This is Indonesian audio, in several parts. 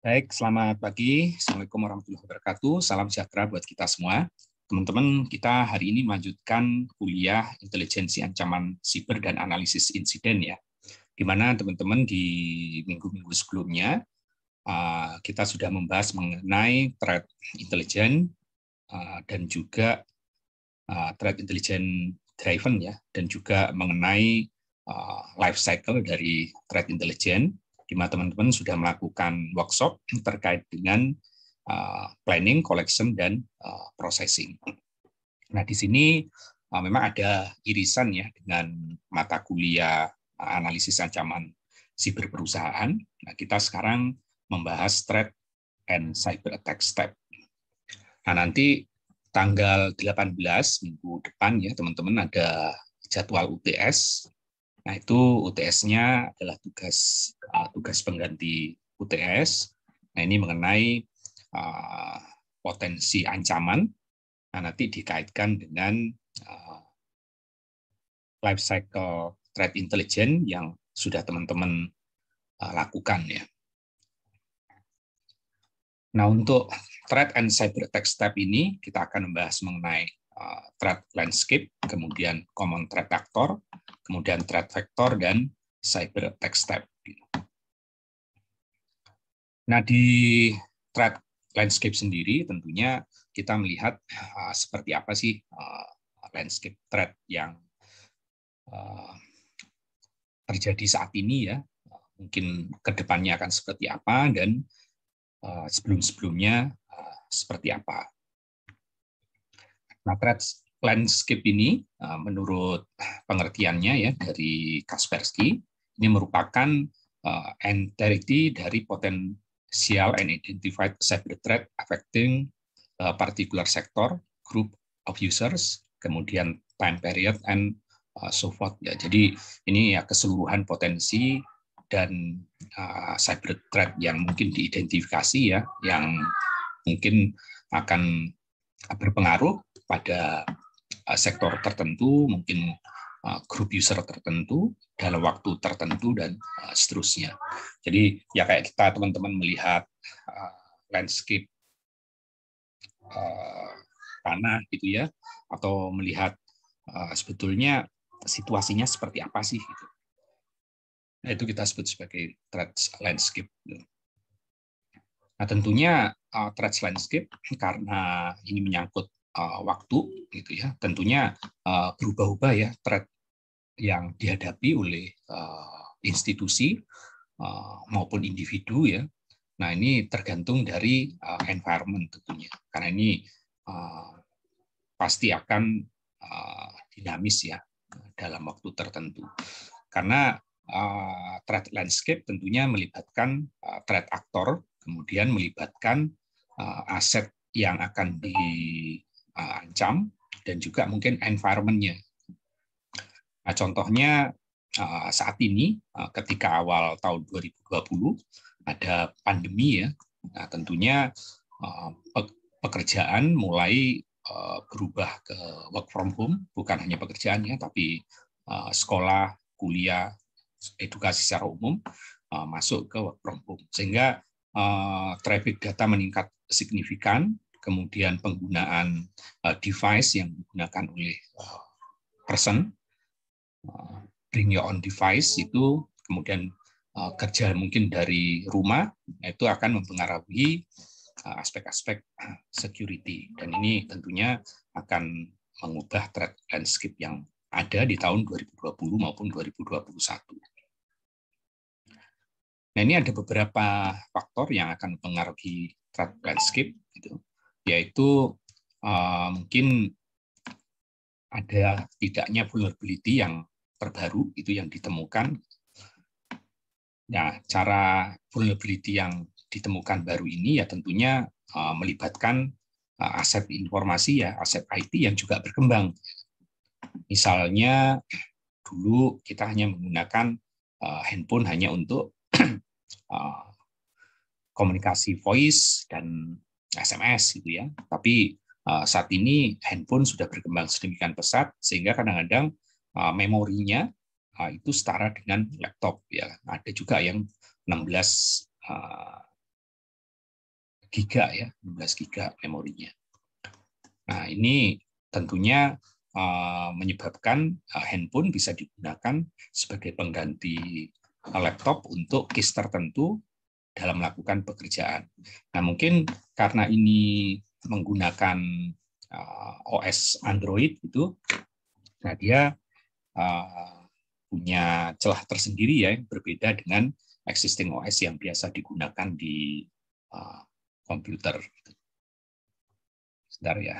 Baik, selamat pagi. Assalamualaikum warahmatullahi wabarakatuh. Salam sejahtera buat kita semua. Teman-teman, kita hari ini melanjutkan kuliah intelijensi ancaman siber dan analisis insiden ya. Di mana teman-teman di minggu-minggu sebelumnya uh, kita sudah membahas mengenai threat intelijen uh, dan juga uh, threat intelijen driven ya dan juga mengenai life cycle dari threat intelijen di mana teman-teman sudah melakukan workshop terkait dengan uh, planning, collection, dan uh, processing. Nah, di sini uh, memang ada irisan ya dengan mata kuliah uh, analisis ancaman siber perusahaan. Nah, kita sekarang membahas threat and cyber attack step. Nah, nanti tanggal 18 minggu depan ya teman-teman ada jadwal UTS Nah, itu UTS-nya adalah tugas uh, tugas pengganti UTS. Nah, ini mengenai uh, potensi ancaman. Nah, nanti dikaitkan dengan uh, life cycle threat intelligence yang sudah teman-teman uh, lakukan ya. Nah, untuk threat and cyber attack step ini kita akan membahas mengenai Eh, threat landscape, kemudian common threat actor, kemudian threat vector, dan cyber attack step. Nah, di threat landscape sendiri tentunya kita melihat uh, seperti apa sih uh, landscape threat yang uh, terjadi saat ini ya. Mungkin kedepannya akan seperti apa dan uh, sebelum-sebelumnya uh, seperti apa. Nah, landscape ini eh, menurut pengertiannya ya dari Kaspersky ini merupakan entity eh, entirety dari potensial and identified cyber threat affecting eh, particular sector, group of users, kemudian time period and so forth ya. Jadi ini ya keseluruhan potensi dan cyber threat yang mungkin diidentifikasi ya yang mungkin akan berpengaruh pada eh, sektor tertentu, mungkin eh, grup user tertentu dalam waktu tertentu dan eh, seterusnya. Jadi ya kayak kita teman-teman melihat landscape tanah gitu ya, atau melihat sebetulnya situasinya seperti apa sih gitu. Nah, itu kita sebut sebagai threat landscape. Nah, tentunya uh, landscape karena ini menyangkut Eh, waktu gitu ya tentunya eh, berubah-ubah ya threat yang dihadapi oleh eh, institusi maupun individu ya nah ini tergantung dari environment tentunya karena ini pasti akan dinamis ya dalam waktu tertentu karena threat landscape tentunya melibatkan threat aktor kemudian melibatkan aset yang akan di ancam eh, dan juga mungkin environmentnya. Nah, contohnya eh, saat ini eh, ketika awal tahun 2020 ada pandemi ya, nah, tentunya pekerjaan mulai berubah ke work from home, bukan hanya pekerjaannya, tapi sekolah, kuliah, edukasi secara umum masuk ke work from home. Sehingga traffic data meningkat signifikan kemudian penggunaan uh, device yang digunakan oleh uh, person, uh, bring your own device itu kemudian uh, kerja mungkin dari rumah itu akan mempengaruhi aspek-aspek security dan ini tentunya akan mengubah threat landscape yang ada di tahun 2020 maupun 2021. Nah ini ada beberapa faktor yang akan mempengaruhi threat landscape. Gitu yaitu uh, mungkin ada tidaknya vulnerability yang terbaru itu yang ditemukan. Nah, cara vulnerability yang ditemukan baru ini ya tentunya uh, melibatkan uh, aset informasi ya, aset IT yang juga berkembang. Misalnya dulu kita hanya menggunakan uh, handphone hanya untuk komunikasi voice dan SMS gitu ya. Tapi eh, saat ini handphone sudah berkembang sedemikian pesat sehingga kadang-kadang eh, memorinya eh, itu setara dengan laptop ya. Ada juga yang 16 uh, giga ya, 16 giga memorinya. Nah, ini tentunya menyebabkan handphone bisa digunakan sebagai pengganti laptop untuk case tertentu dalam melakukan pekerjaan. Nah, mungkin karena ini menggunakan uh, OS Android itu, nah dia uh, punya celah tersendiri ya yang berbeda dengan existing OS yang biasa digunakan di uh, komputer. Sebentar ya.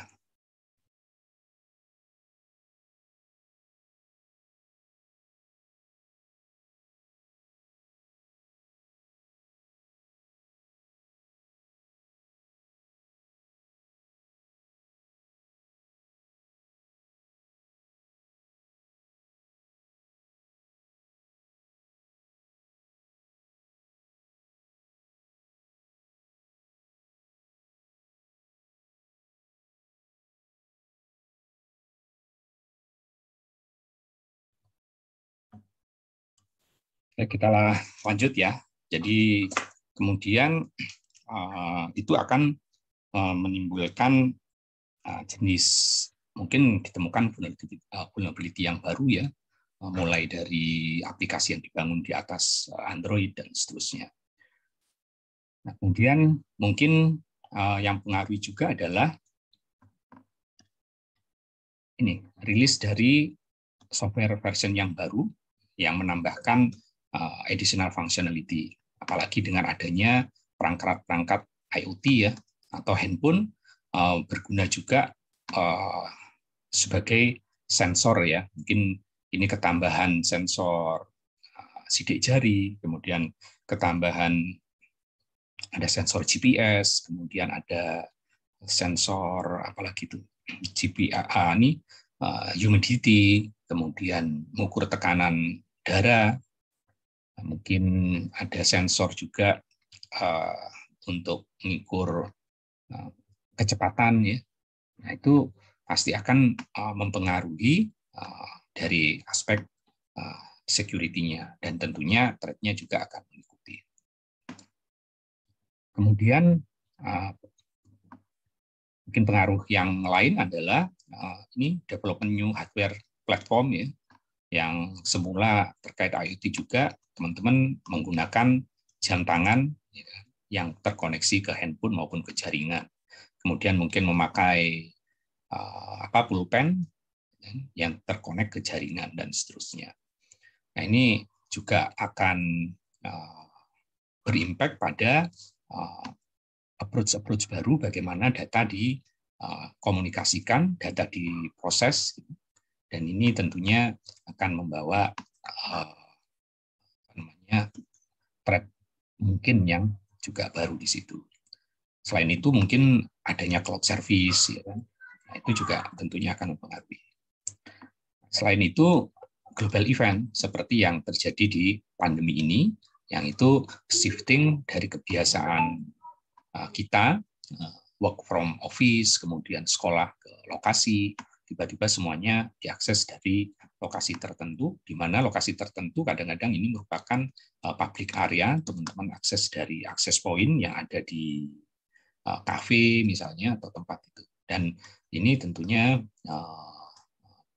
kita lanjut ya. Jadi kemudian eh, itu akan eh, menimbulkan eh, jenis mungkin ditemukan vulnerability yang baru ya, mulai dari aplikasi yang dibangun di atas Android dan seterusnya. Nah, kemudian mungkin yang pengaruhi juga adalah ini rilis dari software version yang baru yang menambahkan Eh, additional functionality. Apalagi dengan adanya perangkat-perangkat IoT ya atau handphone uh, berguna juga uh, sebagai sensor ya. Mungkin ini ketambahan sensor sidik jari, kemudian ketambahan ada sensor GPS, kemudian ada sensor apalagi itu GPA ah, ah, ini uh, humidity, kemudian mengukur tekanan darah, Mungkin ada sensor juga uh, untuk mengukur uh, kecepatan ya. Nah itu pasti akan uh, mempengaruhi uh, dari aspek uh, security-nya dan tentunya threat-nya juga akan mengikuti. Kemudian uh, mungkin pengaruh yang lain adalah uh, ini development new hardware platform ya yang semula terkait IoT juga teman-teman menggunakan jam tangan ya, yang terkoneksi ke handphone maupun ke jaringan. Kemudian mungkin memakai uh, apa pulpen ya, yang terkonek ke jaringan dan seterusnya. Nah ini juga akan uh, berimpact pada eh, approach-approach baru bagaimana data dikomunikasikan, data diproses, gitu dan ini tentunya akan membawa uh, namanya mungkin yang juga baru di situ. Selain itu mungkin adanya cloud service ya kan? nah, itu juga tentunya akan mempengaruhi. Selain itu global event seperti yang terjadi di pandemi ini yang itu shifting dari kebiasaan eh, kita eh, work from office kemudian sekolah ke lokasi tiba-tiba semuanya diakses dari lokasi tertentu, di mana lokasi tertentu kadang-kadang ini merupakan eh, public area, teman-teman akses dari akses point yang ada di eh, kafe misalnya atau tempat itu. Dan ini tentunya eh,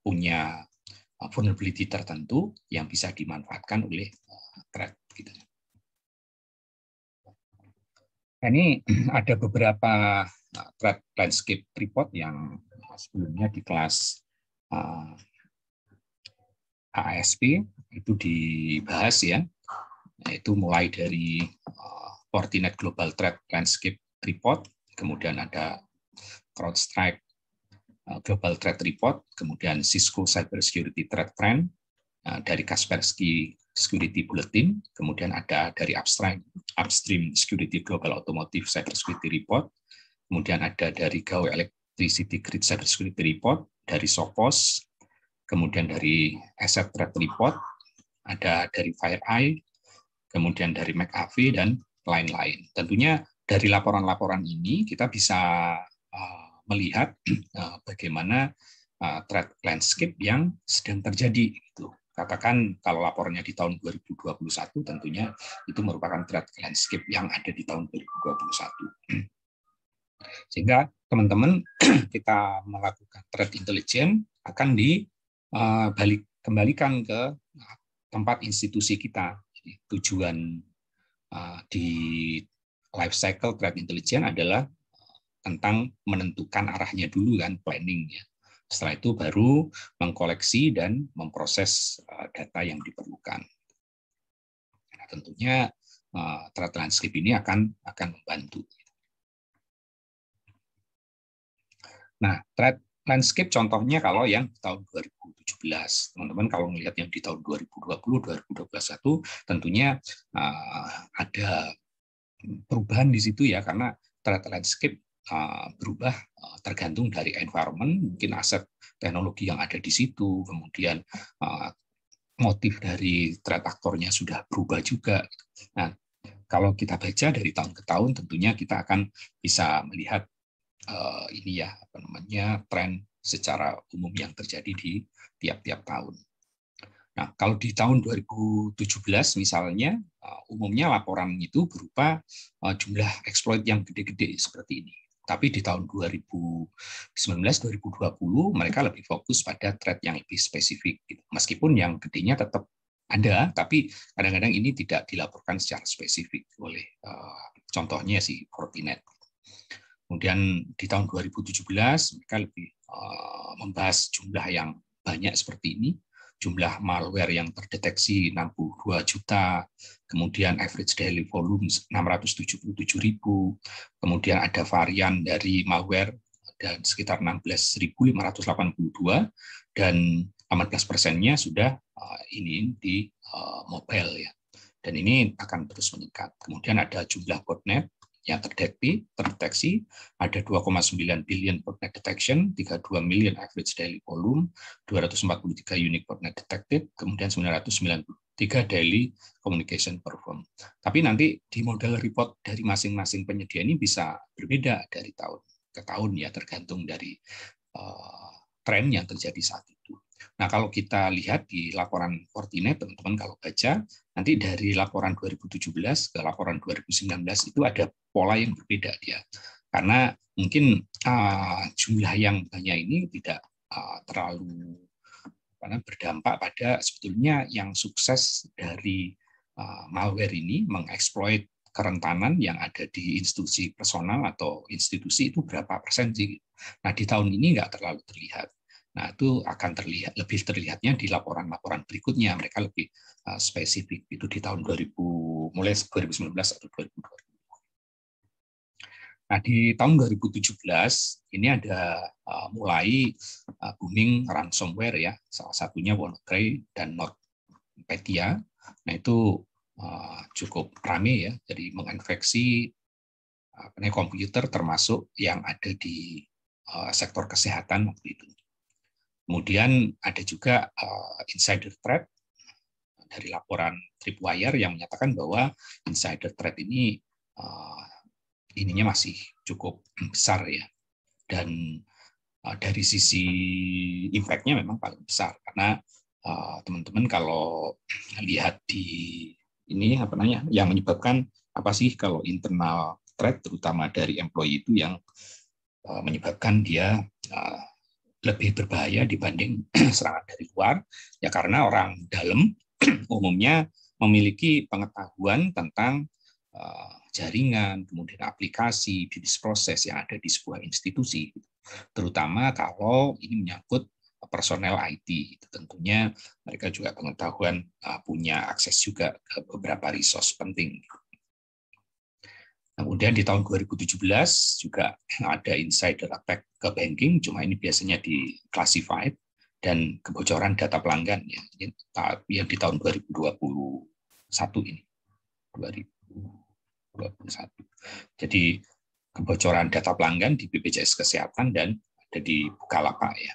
punya vulnerability tertentu yang bisa dimanfaatkan oleh threat. Gitu. Nah, ini ada beberapa threat landscape report yang sebelumnya di kelas uh, eh, ASP itu dibahas ya. itu mulai dari uh, eh, Fortinet Global Threat Landscape Report, kemudian ada CrowdStrike eh, Global Threat Report, kemudian Cisco Cybersecurity Threat Trend, uh, dari Kaspersky Security Bulletin, kemudian ada dari Upstream, Upstream Security Global Automotive Cybersecurity Report, kemudian ada dari Gawe Elektronik Tricity Grid Security Report dari Sophos, kemudian dari Asset Threat Report, ada dari FireEye, kemudian dari McAfee, dan lain-lain. Tentunya dari laporan-laporan ini kita bisa eh, melihat eh, bagaimana uh, threat landscape yang sedang terjadi. Gitu. Katakan kalau laporannya di tahun 2021, tentunya itu merupakan threat landscape yang ada di tahun 2021. Sehingga teman-teman kita melakukan threat intelligence akan dibalik eh, kembalikan ke eh, tempat institusi kita. tujuan eh, di life cycle threat intelligence adalah tentang menentukan arahnya dulu kan planning ya. Setelah itu baru mengkoleksi dan memproses data yang diperlukan. Nah, tentunya threat transkrip ini akan akan membantu. Nah, threat landscape contohnya kalau yang tahun 2017. Teman-teman kalau melihat yang di tahun 2020, 2021 tentunya uh, ada perubahan di situ ya karena threat landscape uh, berubah uh, tergantung dari environment, mungkin aset teknologi yang ada di situ, kemudian uh, motif dari threat aktornya sudah berubah juga. Nah, kalau kita baca dari tahun ke tahun tentunya kita akan bisa melihat uh, ini ya apa namanya tren secara umum yang terjadi di tiap-tiap tahun. Nah, kalau di tahun 2017 misalnya, eh, umumnya laporan itu berupa eh, jumlah exploit yang gede-gede seperti ini. Tapi di tahun 2019-2020 mereka lebih fokus pada threat yang lebih spesifik. Gitu. Meskipun yang gedenya tetap ada, tapi kadang-kadang ini tidak dilaporkan secara spesifik oleh uh, contohnya si Fortinet. Kemudian di tahun 2017 mereka lebih eh, membahas jumlah yang banyak seperti ini, jumlah malware yang terdeteksi 62 juta, kemudian average daily volume 677 ribu, kemudian ada varian dari malware dan sekitar 16.582 dan 14 persennya sudah eh, ini di eh, mobile ya. Dan ini akan terus meningkat. Kemudian ada jumlah botnet yang terdeteksi, terdeteksi ada 2,9 billion botnet net detection, 32 million average daily volume, 243 unique botnet detected, kemudian 993 daily communication perform. Tapi nanti di model report dari masing-masing penyedia ini bisa berbeda dari tahun ke tahun ya tergantung dari uh, eh, tren yang terjadi saat itu. Nah, kalau kita lihat di laporan Fortinet, teman-teman kalau baca, nanti dari laporan 2017 ke laporan 2019 itu ada pola yang berbeda ya. Karena mungkin uh, jumlah yang banyak ini tidak uh, terlalu karena berdampak pada sebetulnya yang sukses dari uh, malware ini mengeksploit kerentanan yang ada di institusi personal atau institusi itu berapa persen sih. Nah, di tahun ini nggak terlalu terlihat. Nah, itu akan terlihat lebih terlihatnya di laporan-laporan berikutnya. Mereka lebih uh, spesifik itu di tahun 2000 mulai 2019 atau 2020. Nah, di tahun 2017 ini ada uh, mulai uh, booming ransomware ya, salah satunya WannaCry dan NotPetya. Nah, itu uh, cukup rame ya, jadi menginfeksi uh, komputer termasuk yang ada di uh, sektor kesehatan waktu itu. Kemudian ada juga uh, insider threat dari laporan Tripwire yang menyatakan bahwa insider threat ini uh, ininya masih cukup besar ya. Dan uh, dari sisi impact-nya memang paling besar karena teman-teman uh, kalau lihat di ini apa namanya yang menyebabkan apa sih kalau internal threat terutama dari employee itu yang uh, menyebabkan dia uh, lebih berbahaya dibanding serangan dari luar, ya karena orang dalam umumnya memiliki pengetahuan tentang eh, jaringan, kemudian aplikasi, bisnis proses yang ada di sebuah institusi, gitu. terutama kalau ini menyangkut personel IT. Gitu. Tentunya mereka juga pengetahuan eh, punya akses juga ke beberapa resource penting. Gitu. Kemudian di tahun 2017 juga ada insider attack ke banking, cuma ini biasanya di classified dan kebocoran data pelanggan ya, yang di tahun 2021 ini. 2021. Jadi kebocoran data pelanggan di BPJS Kesehatan dan ada di Bukalapak ya.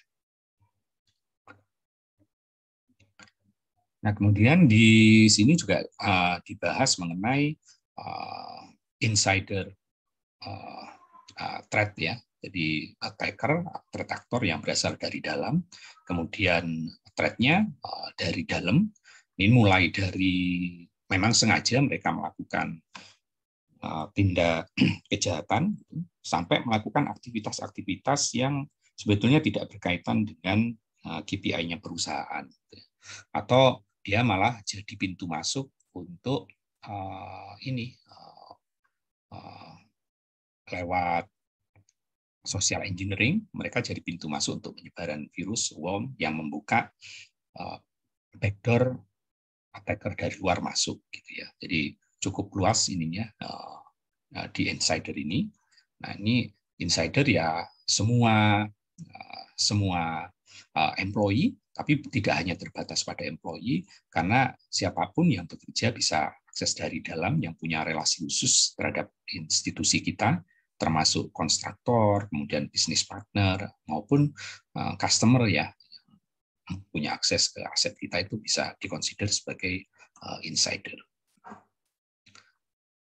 Nah kemudian di sini juga uh, dibahas mengenai uh, insider uh, uh, threat ya. Jadi attacker, uh, threat actor yang berasal dari dalam, kemudian threatnya uh, dari dalam. Ini mulai dari memang sengaja mereka melakukan uh, tindak kejahatan gitu, sampai melakukan aktivitas-aktivitas yang sebetulnya tidak berkaitan dengan uh, KPI-nya perusahaan gitu ya. atau dia malah jadi pintu masuk untuk uh, ini uh, Eh, lewat social engineering, mereka jadi pintu masuk untuk penyebaran virus worm yang membuka uh, backdoor attacker dari luar masuk gitu ya. Jadi cukup luas ininya eh, di insider ini. Nah ini insider ya semua semua employee, tapi tidak hanya terbatas pada employee karena siapapun yang bekerja bisa akses dari dalam yang punya relasi khusus terhadap institusi kita, termasuk konstruktor, kemudian bisnis partner maupun eh, customer ya punya akses ke aset kita itu bisa dikonsider sebagai eh, insider.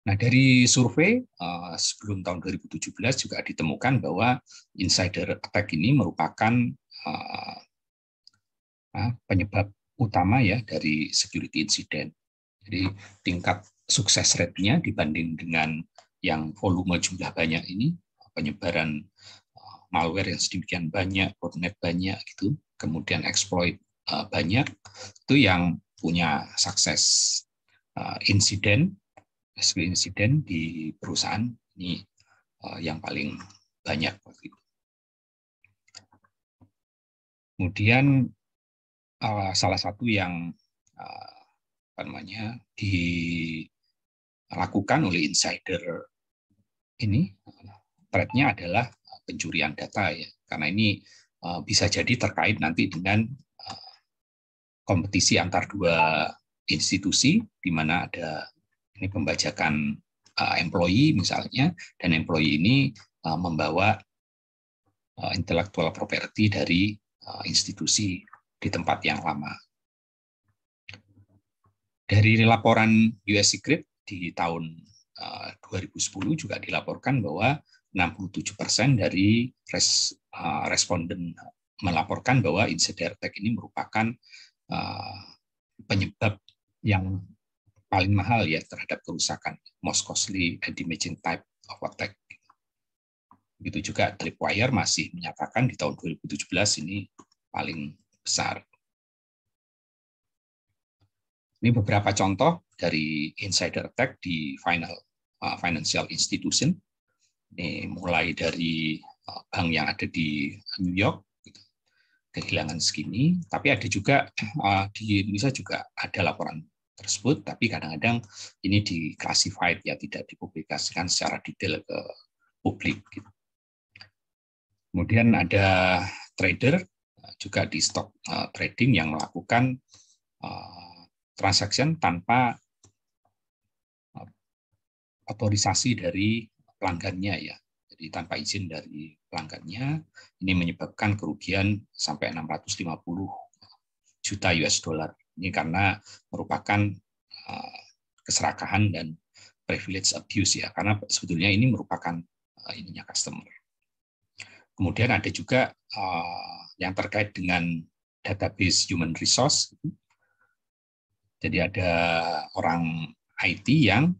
Nah, dari survei eh, sebelum tahun 2017 juga ditemukan bahwa insider attack ini merupakan penyebab utama ya dari security incident. Jadi tingkat sukses rate-nya dibanding dengan yang volume jumlah banyak ini, penyebaran eh, malware yang sedemikian banyak, botnet banyak gitu, kemudian exploit eh, banyak, itu yang punya sukses eh, insiden, hasil insiden di perusahaan ini yang paling banyak waktu itu. Kemudian salah satu yang apa namanya dilakukan oleh insider ini threatnya adalah eh, pencurian data ya karena ini eh, bisa jadi terkait nanti dengan eh, kompetisi antar dua institusi di mana ada ini pembajakan employee misalnya dan employee ini membawa intellectual property dari institusi di tempat yang lama dari laporan US Secret di tahun 2010 eh, juga dilaporkan bahwa 67% dari res, uh, responden melaporkan bahwa insider attack ini merupakan eh, penyebab yang paling mahal ya terhadap kerusakan most costly and damaging type of attack. Begitu juga tripwire masih menyatakan di tahun 2017 ini paling besar. Ini beberapa contoh dari insider attack di final uh, financial institution. Ini mulai dari uh, bank yang ada di New York gitu. kehilangan segini, tapi ada juga uh, di Indonesia juga ada laporan tersebut, tapi kadang-kadang ini diklasifikasi ya tidak dipublikasikan secara detail ke publik. Gitu. Kemudian ada trader juga di stock trading yang melakukan transaction tanpa uh, otorisasi dari pelanggannya ya. Jadi tanpa izin dari pelanggannya, ini menyebabkan kerugian sampai 650 juta US dollar. Ini karena merupakan uh, keserakahan dan privilege abuse ya, karena sebetulnya ini merupakan uh, ininya customer. Kemudian ada juga yang terkait dengan database human resource, jadi ada orang IT yang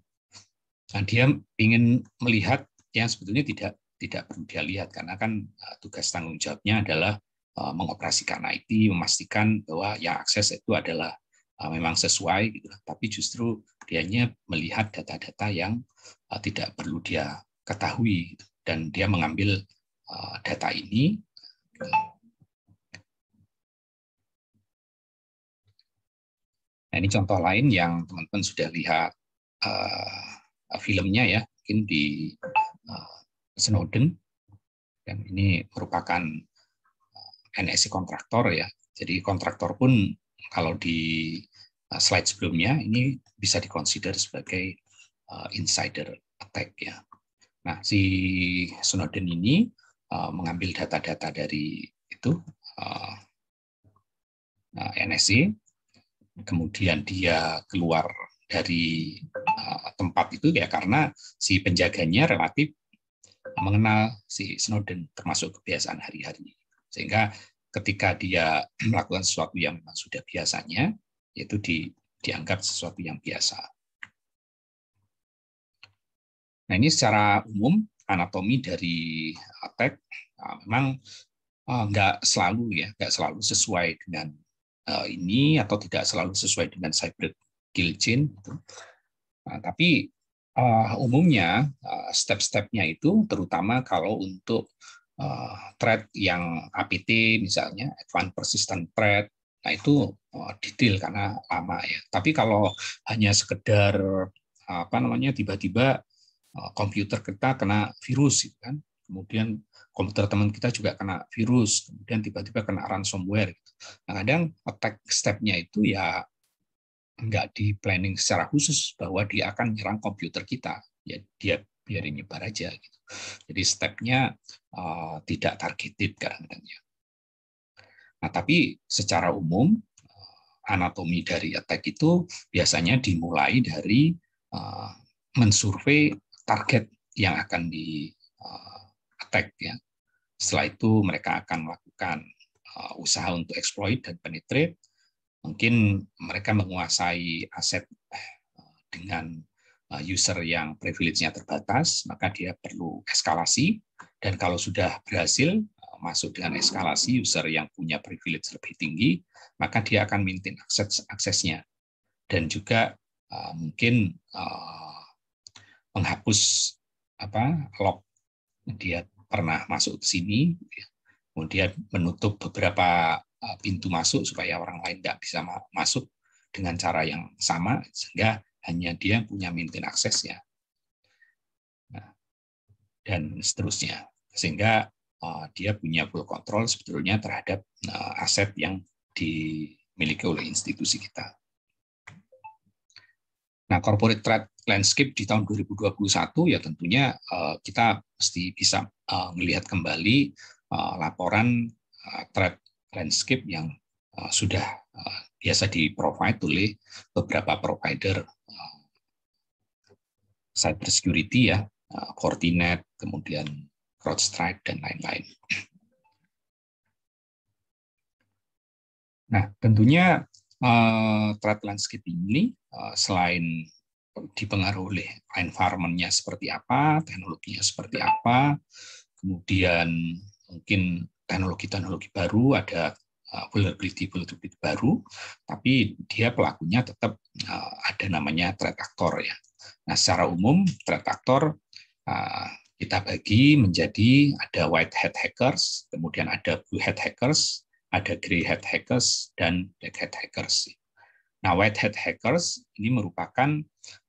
eh, dia ingin melihat yang sebetulnya tidak tidak perlu dia lihat karena kan eh, tugas tanggung jawabnya adalah eh, mengoperasikan IT, memastikan bahwa ya akses itu adalah memang sesuai gitu. Tapi justru dianya melihat data-data yang tidak perlu dia ketahui gitu. dan dia mengambil data ini Nah ini contoh lain yang teman-teman sudah lihat uh, filmnya ya, mungkin di uh, Snowden. Dan ini merupakan eh, NSC kontraktor ya. Jadi kontraktor pun kalau di slide sebelumnya ini bisa dikonsider sebagai uh, insider attack ya. Nah, si Snowden ini uh, mengambil data-data dari itu uh, NSA kemudian dia keluar dari uh, tempat itu ya karena si penjaganya relatif mengenal si Snowden termasuk kebiasaan hari-hari sehingga ketika dia melakukan sesuatu yang memang sudah biasanya yaitu di, dianggap sesuatu yang biasa. Nah ini secara umum anatomi dari attack ah, memang ah, nggak selalu ya nggak selalu sesuai dengan Eh, ini atau tidak selalu sesuai dengan hybrid kill gitu. Nah, tapi uh, umumnya uh, step-stepnya itu terutama kalau untuk uh, thread yang APT misalnya advanced persistent thread nah itu uh, detail karena lama ya tapi kalau hanya sekedar apa namanya tiba-tiba komputer kita kena virus gitu kan kemudian komputer teman kita juga kena virus, kemudian tiba-tiba kena ransomware. Gitu. Nah, kadang attack step-nya itu ya nggak di planning secara khusus bahwa dia akan menyerang komputer kita. Ya dia biarin nyebar aja gitu. Jadi stepnya uh, tidak targeted kadang-kadang ya. Nah tapi secara umum eh, anatomi dari attack itu biasanya dimulai dari uh, eh, mensurvei target yang akan di uh, praktek ya. Setelah itu mereka akan melakukan uh, usaha untuk exploit dan penetrate. Mungkin mereka menguasai aset eh, dengan eh, user yang privilege-nya terbatas, maka dia perlu eskalasi. Dan kalau sudah berhasil eh, masuk dengan eskalasi user yang punya privilege lebih tinggi, maka dia akan maintain akses aksesnya. Dan juga uh, mungkin uh, menghapus apa lock dia pernah masuk ke sini, ya. kemudian menutup beberapa e, pintu masuk supaya orang lain tidak bisa masuk dengan cara yang sama, sehingga hanya dia punya maintain akses ya. Nah, dan seterusnya. Sehingga e, dia punya full control sebetulnya terhadap e, aset yang dimiliki oleh institusi kita. Nah, corporate threat landscape di tahun 2021 ya tentunya eh, kita mesti bisa eh, melihat kembali eh, laporan uh, threat landscape yang sudah biasa di provide oleh beberapa provider uh, cyber security ya, uh, Fortinet, kemudian CrowdStrike dan lain-lain. Nah, tentunya uh, threat landscape ini uh, selain dipengaruhi oleh environment-nya seperti apa, teknologinya seperti apa, kemudian mungkin teknologi-teknologi baru, ada vulnerability-vulnerability uh, baru, tapi dia pelakunya tetap uh, ada namanya threat actor ya. Nah, secara umum threat actor uh, kita bagi menjadi ada white hat hackers, kemudian ada blue hat hackers, ada grey hat hackers, dan black hat hackers. Nah, white hat hackers ini merupakan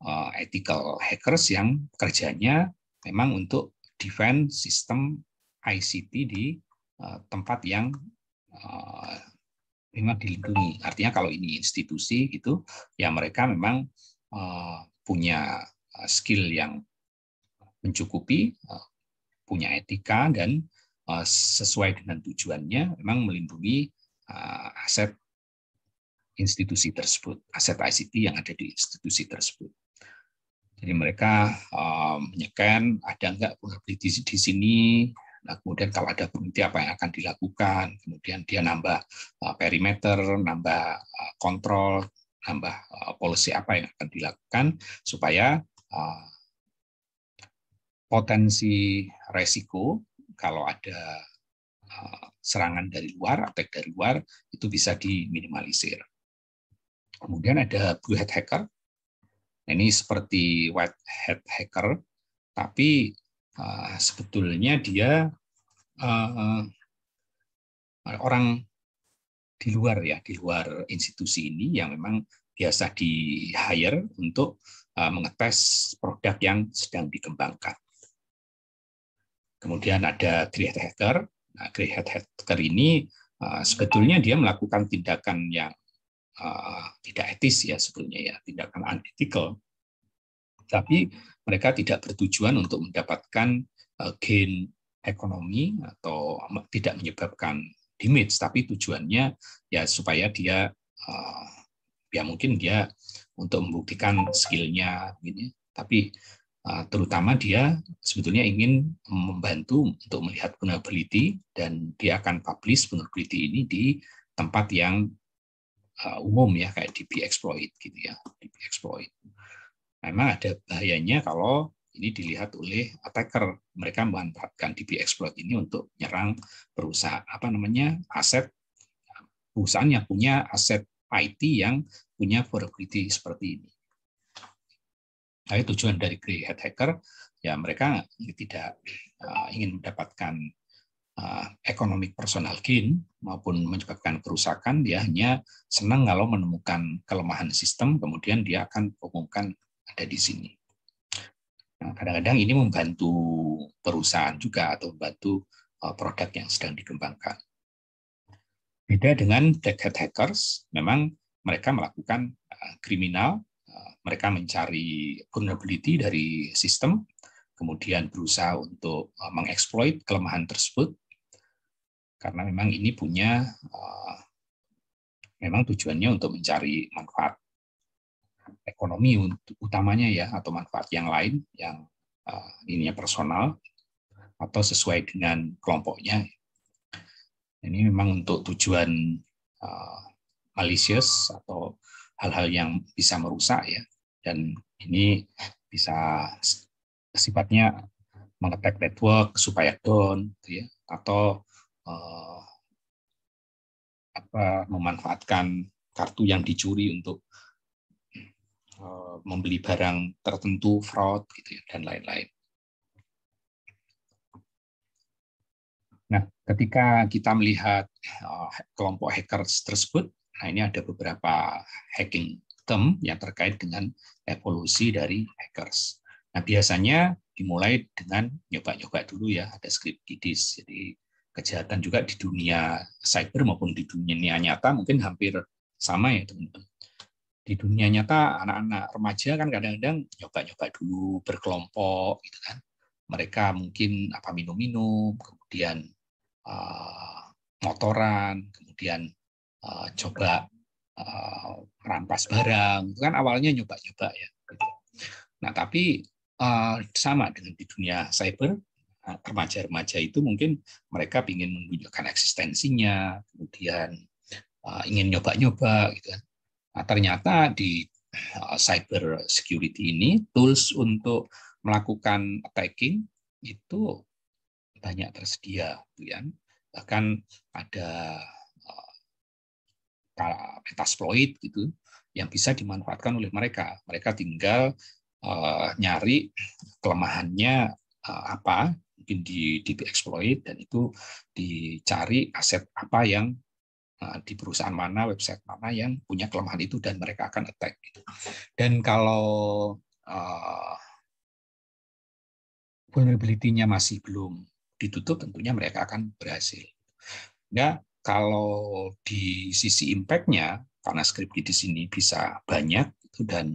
uh, ethical hackers yang kerjanya memang untuk defend sistem ICT di uh, tempat yang uh, memang dilindungi. Artinya kalau ini institusi gitu, ya mereka memang uh, punya skill yang mencukupi, uh, punya etika dan uh, sesuai dengan tujuannya memang melindungi uh, aset institusi tersebut, aset ICT yang ada di institusi tersebut. Jadi mereka um, ada nggak vulnerability di sini, nah kemudian kalau ada peneliti apa yang akan dilakukan, kemudian dia nambah uh, perimeter, nambah uh, kontrol, nambah uh, policy apa yang akan dilakukan supaya uh, potensi resiko kalau ada serangan dari luar, attack dari luar, itu bisa diminimalisir. Kemudian ada blue hat hacker. Nah, ini seperti white hat hacker, tapi uh, sebetulnya dia uh, orang di luar ya, di luar institusi ini yang memang biasa di hire untuk uh, mengetes produk yang sedang dikembangkan. Kemudian ada grey hat hacker. Nah, grey hat hacker ini uh, sebetulnya dia melakukan tindakan yang Ah, tidak etis ya sebetulnya ya tindakan unethical tapi mereka tidak bertujuan untuk mendapatkan eh, gain ekonomi atau tidak menyebabkan damage tapi tujuannya ya supaya dia eh, ya mungkin dia untuk membuktikan skillnya ini gitu ya. tapi eh, terutama dia sebetulnya ingin membantu untuk melihat vulnerability dan dia akan publish vulnerability ini di tempat yang uh, umum ya kayak DB exploit gitu ya DB exploit memang ada bahayanya kalau ini dilihat oleh attacker mereka memanfaatkan DB exploit ini untuk menyerang perusahaan apa namanya aset perusahaan yang punya aset IT yang punya vulnerability seperti ini tapi tujuan dari grey hat hacker ya mereka tidak uh, ingin mendapatkan uh, economic personal gain maupun menyebabkan kerusakan, dia hanya senang kalau menemukan kelemahan sistem, kemudian dia akan umumkan ada di sini. Nah, kadang-kadang nah, ini membantu perusahaan juga atau membantu uh, produk yang sedang dikembangkan. Beda dengan deckhead hackers, memang mereka melakukan uh, kriminal, uh, mereka mencari vulnerability dari sistem, kemudian berusaha untuk mengeksploit kelemahan tersebut, karena memang ini punya uh, memang tujuannya untuk mencari manfaat ekonomi untuk utamanya ya atau manfaat yang lain yang uh, eh, ininya personal atau sesuai dengan kelompoknya. Ini memang untuk tujuan uh, malicious atau hal-hal yang bisa merusak ya dan ini bisa sifatnya mengetek network supaya down gitu ya atau uh, apa memanfaatkan kartu yang dicuri untuk uh, membeli barang tertentu, fraud gitu ya, dan lain-lain. Nah, ketika kita melihat uh, kelompok hackers tersebut, nah ini ada beberapa hacking term yang terkait dengan evolusi dari hackers. Nah, biasanya dimulai dengan nyoba-nyoba dulu ya, ada script kiddies. Jadi kejahatan juga di dunia cyber maupun di dunia nyata mungkin hampir sama ya teman-teman. Di dunia nyata anak-anak remaja kan kadang-kadang nyoba-nyoba dulu berkelompok gitu kan. Mereka mungkin apa minum-minum, kemudian uh, motoran, kemudian uh, coba uh, rampas barang, itu kan awalnya nyoba-nyoba ya. Gitu. Nah tapi uh, sama dengan di dunia cyber, Nah, remaja-remaja itu mungkin mereka ingin menunjukkan eksistensinya, kemudian uh, ingin nyoba-nyoba gitu kan. Nah, ternyata di uh, cyber security ini tools untuk melakukan attacking itu banyak tersedia gitu ya. Bahkan ada uh, metasploit gitu yang bisa dimanfaatkan oleh mereka. Mereka tinggal uh, nyari kelemahannya apa di, di, di exploit dan itu dicari aset apa yang eh, di perusahaan mana, website mana yang punya kelemahan itu dan mereka akan attack. Gitu. Dan kalau uh, vulnerability-nya masih belum ditutup, tentunya mereka akan berhasil. ya kalau di sisi impact-nya, karena script di sini bisa banyak itu dan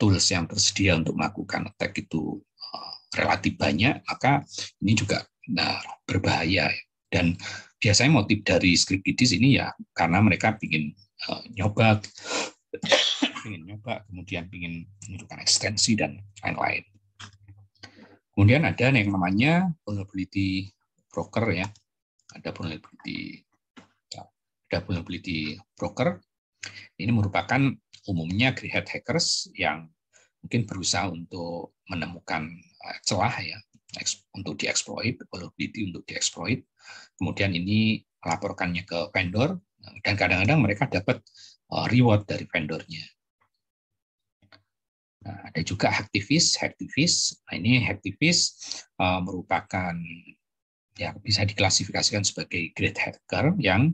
tools yang tersedia untuk melakukan attack itu uh, relatif banyak, maka ini juga nah, berbahaya. Dan biasanya motif dari skripidis ini ya karena mereka ingin uh, eh, nyoba, ingin nyoba, kemudian ingin menunjukkan ekstensi dan lain-lain. Kemudian ada yang namanya vulnerability broker ya, ada vulnerability ya, ada vulnerability broker. Ini merupakan umumnya grey hackers yang mungkin berusaha untuk menemukan Eh, celah ya untuk dieksploit, vulnerability untuk dieksploit. Kemudian ini laporkannya ke vendor eh, dan kadang-kadang mereka dapat eh, reward dari vendornya. Nah, ada juga aktivis aktivis Nah, ini aktivis uh, merupakan ya bisa diklasifikasikan sebagai great hacker yang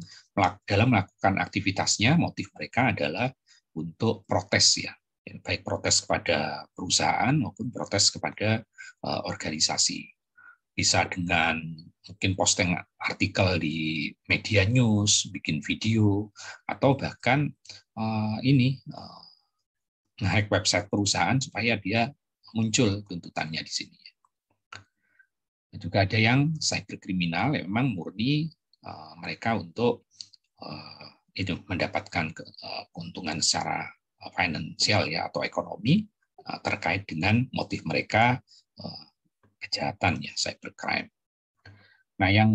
dalam melakukan aktivitasnya motif mereka adalah untuk protes ya, Ya, baik protes kepada perusahaan maupun protes kepada eh, organisasi. Bisa dengan mungkin posting artikel di media news, bikin video, atau bahkan eh, ini eh, naik website perusahaan supaya dia muncul tuntutannya di sini. Dan juga ada yang kriminal yang memang murni mereka untuk itu mendapatkan keuntungan secara finansial ya atau ekonomi uh, terkait dengan motif mereka uh, kejahatan ya cybercrime. Nah, yang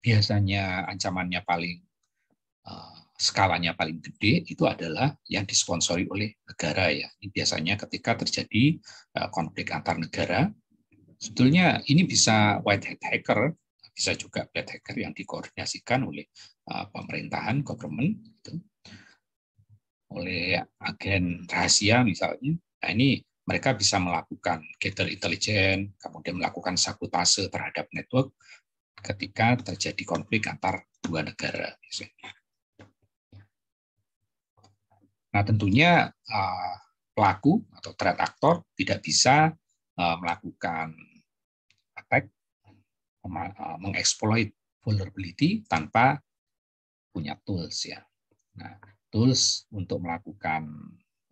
biasanya ancamannya paling uh, skalanya paling gede itu adalah yang disponsori oleh negara ya. Ini biasanya ketika terjadi konflik antar negara, sebetulnya ini bisa white hat hacker, bisa juga black hacker yang dikoordinasikan oleh pemerintahan, government gitu oleh agen rahasia misalnya. Nah ini mereka bisa melakukan gather intelijen, kemudian melakukan sabotase terhadap network ketika terjadi konflik antar dua negara. Misalnya. Nah tentunya eh, pelaku atau threat actor tidak bisa eh, melakukan attack, eh, mengeksploit vulnerability tanpa punya tools ya. Nah, tools untuk melakukan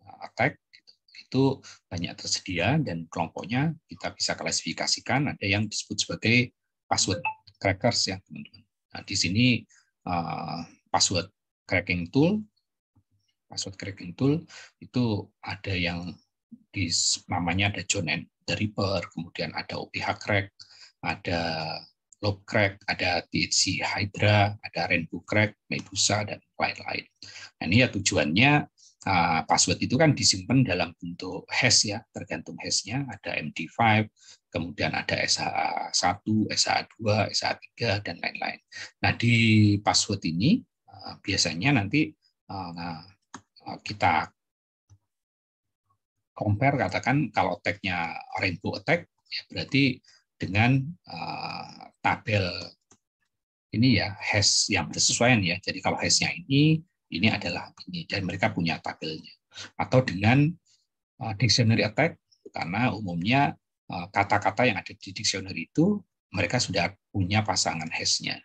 uh, attack gitu. itu banyak tersedia dan kelompoknya kita bisa klasifikasikan ada yang disebut sebagai password crackers ya teman-teman. Nah, di sini uh, password cracking tool password cracking tool itu ada yang di namanya ada John and the Ripper, kemudian ada OPH crack, ada Lob crack, ada THC hydra, ada rainbow crack, medusa, dan lain-lain. Nah, ini ya tujuannya ah, password itu kan disimpan dalam bentuk hash ya, tergantung hashnya ada MD5, kemudian ada SHA1, SHA2, SHA3, dan lain-lain. Nah, di password ini ah, biasanya nanti uh, kita compare katakan kalau tag-nya rainbow attack ya berarti dengan uh, tabel ini ya hash yang bersesuaian ya. Jadi kalau hashnya ini, ini adalah ini dan mereka punya tabelnya. Atau dengan uh, dictionary attack karena umumnya ah, kata-kata uh, yang ada di dictionary itu mereka sudah punya pasangan hashnya.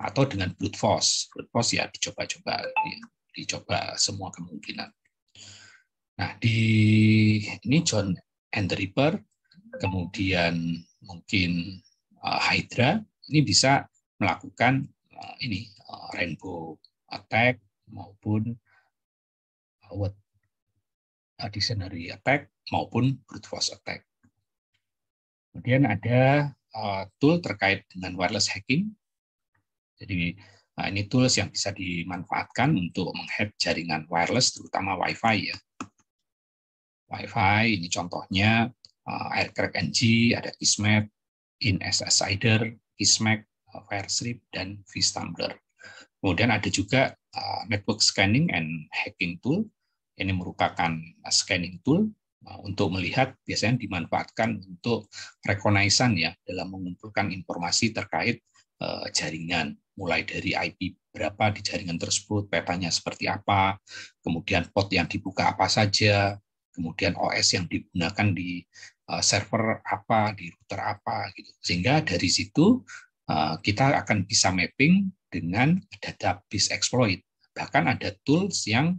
Atau dengan brute force, brute force ya dicoba-coba, ya. dicoba semua kemungkinan. Nah di ini John and Ripper, kemudian mungkin uh, Hydra ini bisa melakukan uh, ini uh, rainbow attack maupun uh, what uh, dictionary attack maupun brute force attack. Kemudian ada uh, tool terkait dengan wireless hacking. Jadi uh, ini tools yang bisa dimanfaatkan untuk menghack jaringan wireless, terutama WiFi ya. WiFi ini contohnya Eh, Aircrack NG, ada Kismet, InSS Cider, Kismet, eh, Fairstrip dan VStumbler. Kemudian ada juga eh, Network Scanning and Hacking Tool. Ini merupakan scanning tool untuk melihat biasanya dimanfaatkan untuk rekonaisan ya dalam mengumpulkan informasi terkait jaringan mulai dari IP berapa di jaringan tersebut, petanya seperti apa, kemudian port yang dibuka apa saja, kemudian OS yang digunakan di Eh, server apa di router apa gitu sehingga dari situ eh, kita akan bisa mapping dengan database exploit bahkan ada tools yang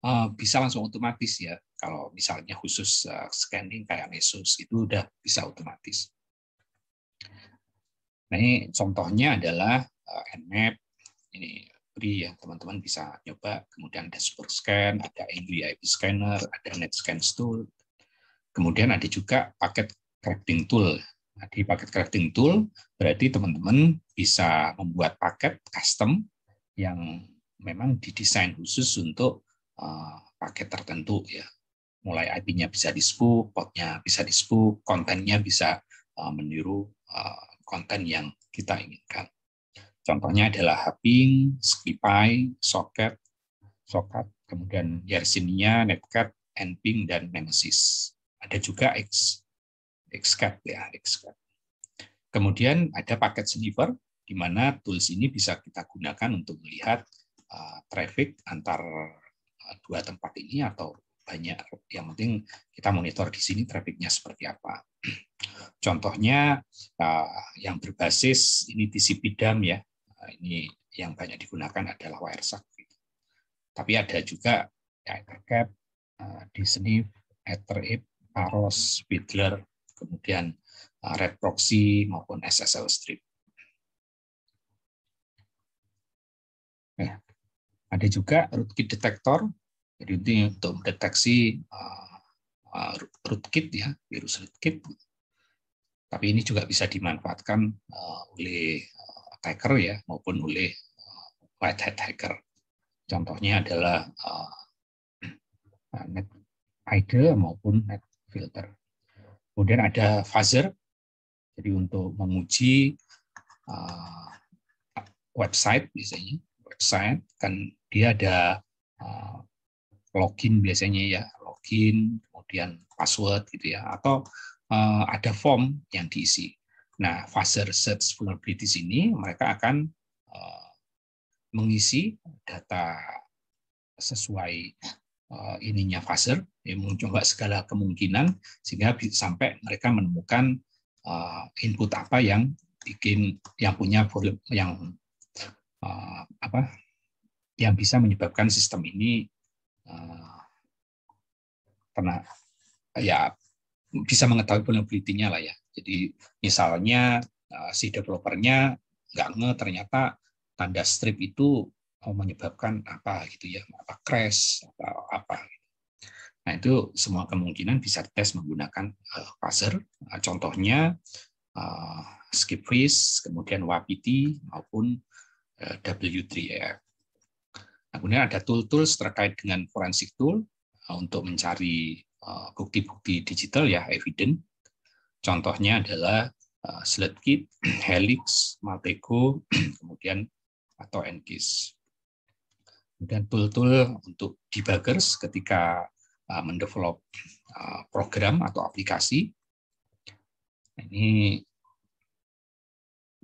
eh, bisa langsung otomatis ya kalau misalnya khusus scanning kayak Mesos itu udah bisa otomatis nah ini contohnya adalah nmap ini free ya teman-teman bisa nyoba kemudian ada super scan ada angry ip scanner ada net scan tool Kemudian ada juga paket crafting tool. Nah, di paket crafting tool berarti teman-teman bisa membuat paket custom yang memang didesain khusus untuk eh, paket tertentu ya. Mulai IP-nya bisa di spook, port-nya bisa di spook, kontennya bisa eh, meniru eh, konten yang kita inginkan. Contohnya adalah Hubbing, Skipy, Socket, Socket, kemudian Yersinia, Netcat, Nping, dan Nemesis. Ada juga X Xcap ya, Xcap. Kemudian ada paket sniffer, di mana tools ini bisa kita gunakan untuk melihat uh, traffic antar uh, dua tempat ini atau banyak yang penting kita monitor di sini trafficnya seperti apa. Contohnya uh, yang berbasis ini TCP DAM ya. Uh, ini yang banyak digunakan adalah WireShark. Tapi ada juga ya, Ethercap, uh, EtherIP, Aros, Bidler, kemudian uh, Red Proxy maupun SSL Strip. Nah, ada juga rootkit detektor, jadi ini untuk mendeteksi uh, uh, rootkit ya, virus rootkit. Tapi ini juga bisa dimanfaatkan oleh attacker ya maupun oleh white hat hacker. Contohnya adalah uh, net idle maupun net filter. Kemudian ada Fuzzer, jadi untuk menguji uh, website biasanya. Website kan dia ada uh, login biasanya ya, login, kemudian password gitu ya, atau uh, ada form yang diisi. Nah, fuzzer search vulnerabilities ini mereka akan uh, mengisi data sesuai Eh, ininya Faser, ya, mencoba segala kemungkinan sehingga sampai mereka menemukan eh, input apa yang bikin yang punya volume yang eh, apa yang bisa menyebabkan sistem ini pernah ya bisa mengetahui vulnerability-nya lah ya. Jadi misalnya si developernya nggak nge ternyata tanda strip itu mau menyebabkan apa gitu ya, apa crash atau apa. Nah itu semua kemungkinan bisa tes menggunakan eh, laser nah, contohnya eh, skip freeze, kemudian wpt maupun eh, w 3 f Nah, kemudian ada tool-tools terkait dengan forensik tool untuk mencari bukti-bukti digital ya evident. Contohnya adalah uh, kit Helix, Malteco, kemudian atau Enkis. Kemudian tool-tool untuk debuggers ketika uh, mendevelop uh, program atau aplikasi. Ini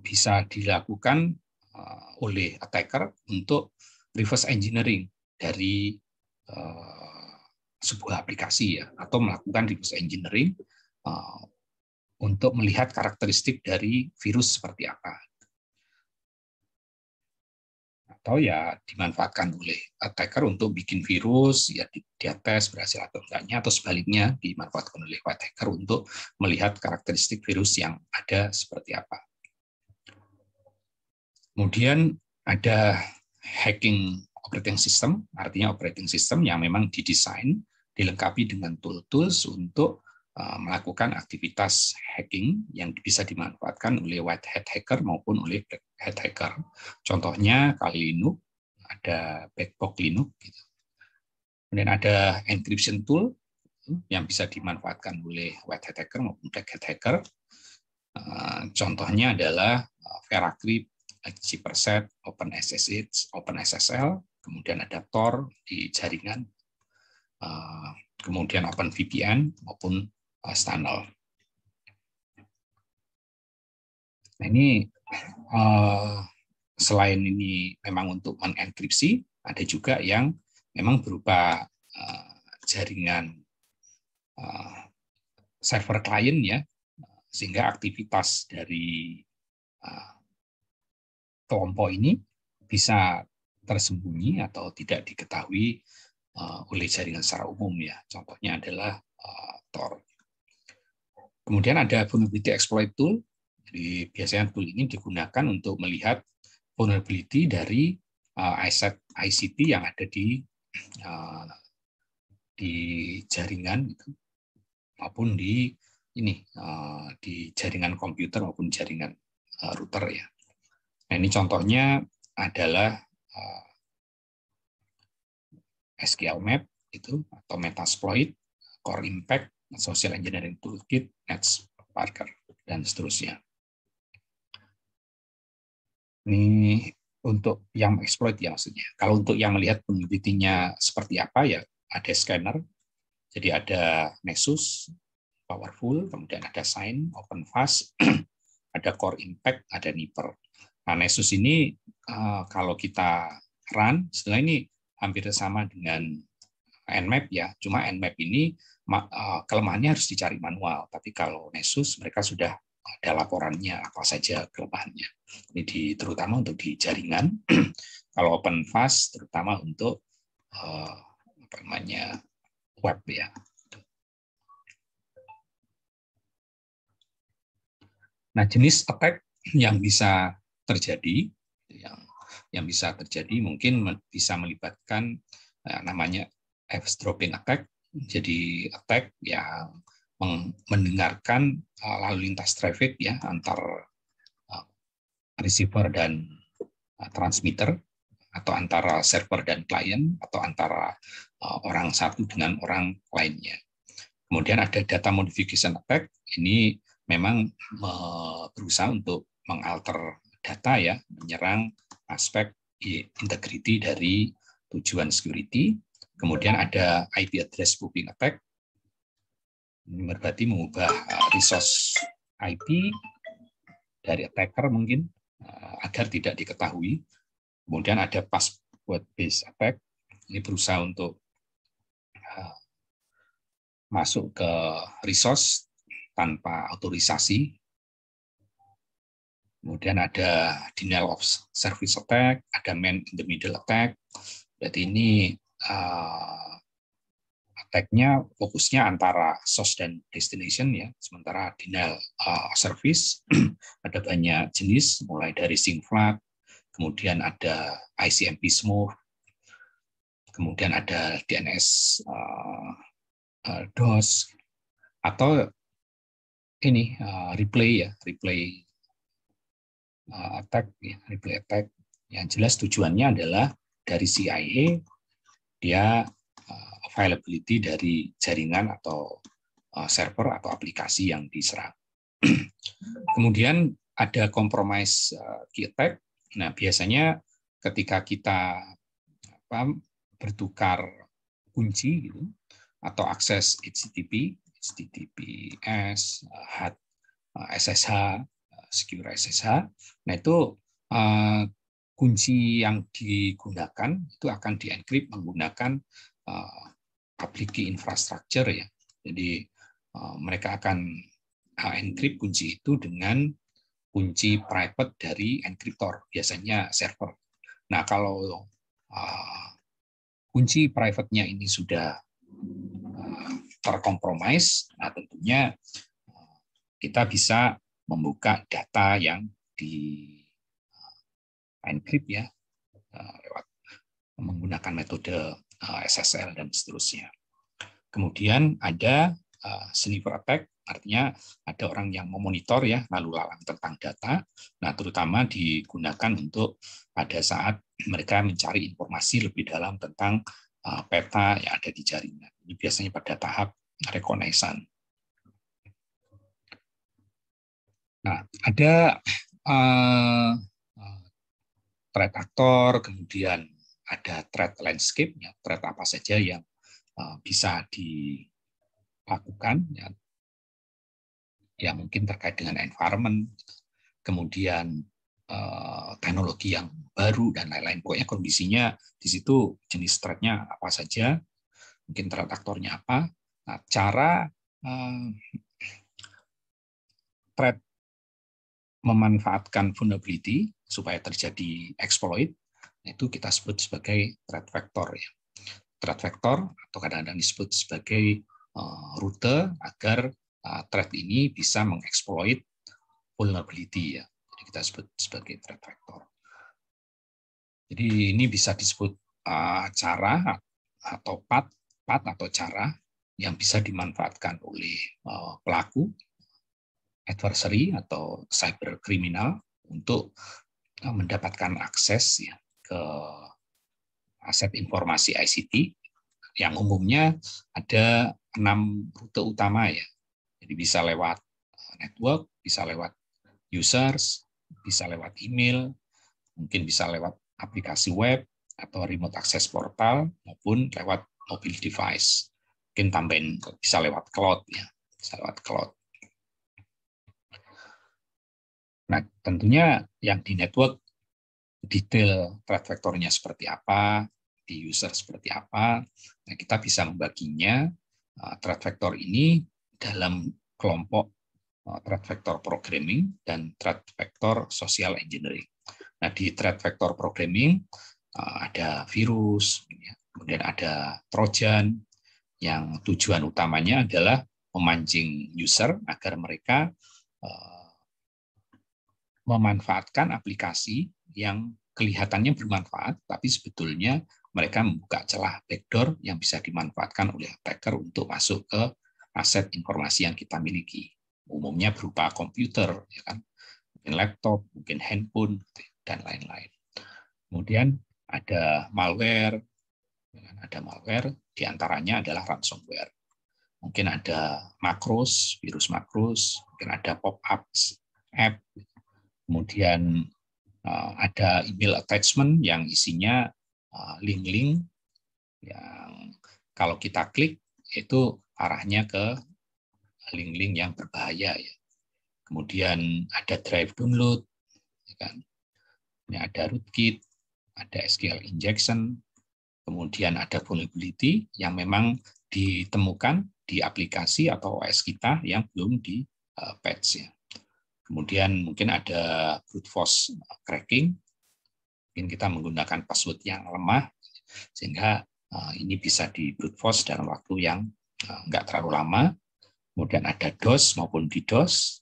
bisa dilakukan uh, oleh attacker untuk reverse engineering dari uh, sebuah aplikasi ya atau melakukan reverse engineering untuk melihat karakteristik dari virus seperti apa atau ya dimanfaatkan oleh attacker untuk bikin virus ya dia tes berhasil atau enggaknya atau sebaliknya dimanfaatkan oleh attacker untuk melihat karakteristik virus yang ada seperti apa. Kemudian ada hacking operating system, artinya operating system yang memang didesain dilengkapi dengan tool-tools untuk Eh, melakukan aktivitas hacking yang bisa dimanfaatkan oleh white hat hacker maupun oleh black hat hacker. Contohnya kali Linux, ada backbox Linux. Gitu. Kemudian ada encryption tool yang bisa dimanfaatkan oleh white hat hacker maupun black hat hacker. Eh, contohnya adalah eh, Veracrypt, Ciperset, OpenSSH, OpenSSL, kemudian ada Tor di jaringan, kemudian OpenVPN maupun standar. Nah, ini uh, selain ini memang untuk mengenkripsi, ada juga yang memang berupa uh, jaringan uh, server client ya, sehingga aktivitas dari uh, kelompok ini bisa tersembunyi atau tidak diketahui uh, oleh jaringan secara umum ya. Contohnya adalah uh, Tor. Kemudian ada vulnerability exploit tool. Jadi biasanya tool ini digunakan untuk melihat vulnerability dari uh, aset ICT yang ada di uh, di jaringan gitu, maupun di ini uh, di jaringan komputer maupun jaringan router ya. Nah ini contohnya adalah SQL Map itu atau Metasploit, Core Impact, Social Engineering Toolkit, Nets Parker, dan seterusnya. Ini untuk yang exploit ya maksudnya. Kalau untuk yang melihat penelitinya seperti apa ya ada scanner, jadi ada Nexus, Powerful, kemudian ada Sign, OpenFast, ada Core Impact, ada Nipper. Nah, Nexus ini eh, kalau kita run, setelah ini hampir sama dengan Nmap ya. Cuma Nmap ini eh, kelemahannya harus dicari manual. Tapi kalau Nessus mereka sudah ada laporannya apa saja kelemahannya. Ini di, terutama untuk di jaringan. kalau OpenFast terutama untuk eh, apa namanya web ya. Nah, jenis attack yang bisa terjadi yang yang bisa terjadi mungkin bisa melibatkan eh, namanya Eavesdropping attack jadi attack yang mendengarkan uh, lalu lintas traffic ya antar uh, receiver dan uh, transmitter atau antara server dan klien atau antara orang satu dengan orang lainnya. Kemudian ada data modification attack. Ini memang berusaha untuk mengalter data ya, menyerang aspek integriti dari tujuan security. Kemudian ada IP address spoofing attack. Ini berarti mengubah uh, resource IP dari attacker mungkin uh, agar tidak diketahui. Kemudian ada password based attack. Ini berusaha untuk uh, masuk ke resource tanpa autorisasi. Kemudian ada denial of service attack, ada man in the middle attack. Jadi ini uh, eh, tag-nya fokusnya antara source dan destination ya. Sementara denial uh, service ada banyak jenis mulai dari flag kemudian ada ICMP Smooth, kemudian ada DNS uh, eh, uh, DOS atau ini uh, replay ya, replay uh, attack ya, replay attack. Yang jelas tujuannya adalah dari CIA dia eh, availability dari jaringan atau eh, server atau aplikasi yang diserang. Kemudian ada compromise key eh, attack. Nah, biasanya ketika kita apa, bertukar kunci gitu, atau akses HTTP, HTTPS, SSH, Secure SSH, nah itu kunci yang digunakan itu akan dienkrip menggunakan uh, public key infrastructure ya. Jadi uh, mereka akan eh, enkrip kunci itu dengan kunci private dari enkriptor, biasanya server. Nah, kalau uh, kunci private-nya ini sudah uh, terkompromis, nah tentunya uh, kita bisa membuka data yang di encrypt ya eh, lewat menggunakan metode eh, SSL dan seterusnya. Kemudian ada eh, sniper attack, artinya ada orang yang memonitor ya lalu lalang tentang data. Nah, terutama digunakan untuk pada saat mereka mencari informasi lebih dalam tentang peta yang ada di jaringan. Ini biasanya pada tahap reconnaissance. Nah, ada uh, threat actor, kemudian ada threat landscape, ya, threat apa saja yang uh, bisa dilakukan, ya, ya mungkin terkait dengan environment, kemudian uh, teknologi yang baru dan lain-lain. Pokoknya kondisinya di situ jenis threatnya apa saja, mungkin threat aktornya apa. Nah, cara uh, threat memanfaatkan vulnerability supaya terjadi exploit itu kita sebut sebagai threat vector ya. Threat vector atau kadang-kadang disebut sebagai eh, rute agar eh, threat ini bisa mengeksploit vulnerability ya. Jadi kita sebut sebagai threat vector. Jadi ini bisa disebut eh, cara atau path, path atau cara yang bisa dimanfaatkan oleh pelaku adversary atau cyber kriminal untuk Eh, mendapatkan akses ya, ke aset informasi ICT yang umumnya ada enam rute utama ya. Jadi bisa lewat eh, network, bisa lewat users, bisa lewat email, mungkin bisa lewat aplikasi web atau remote access portal maupun lewat mobile device. Mungkin tambahin bisa lewat cloud ya, bisa lewat cloud. Nah, tentunya yang di network detail threat seperti apa, di user seperti apa. Nah, kita bisa membaginya uh, ini dalam kelompok uh, programming dan threat social engineering. Nah, di threat programming uh, ada virus, ya, kemudian ada trojan yang tujuan utamanya adalah memancing user agar mereka uh, memanfaatkan aplikasi yang kelihatannya bermanfaat, tapi sebetulnya mereka membuka celah backdoor yang bisa dimanfaatkan oleh attacker untuk masuk ke aset informasi yang kita miliki. Umumnya berupa komputer, ya kan? mungkin laptop, mungkin handphone, dan lain-lain. Kemudian ada malware, ya kan? ada malware, diantaranya adalah ransomware. Mungkin ada makros, virus makros, mungkin ada pop up app, Kemudian uh, ada email attachment yang isinya uh, link-link yang kalau kita klik itu arahnya ke link-link yang berbahaya ya. Kemudian ada drive download, ya kan? Ini ada rootkit, ada SQL injection, kemudian ada vulnerability yang memang ditemukan di aplikasi atau OS kita yang belum di uh, patch ya. Kemudian mungkin ada brute force cracking, mungkin kita menggunakan password yang lemah, sehingga eh, ini bisa di brute force dalam waktu yang eh, nggak terlalu lama. Kemudian ada DOS maupun DDoS,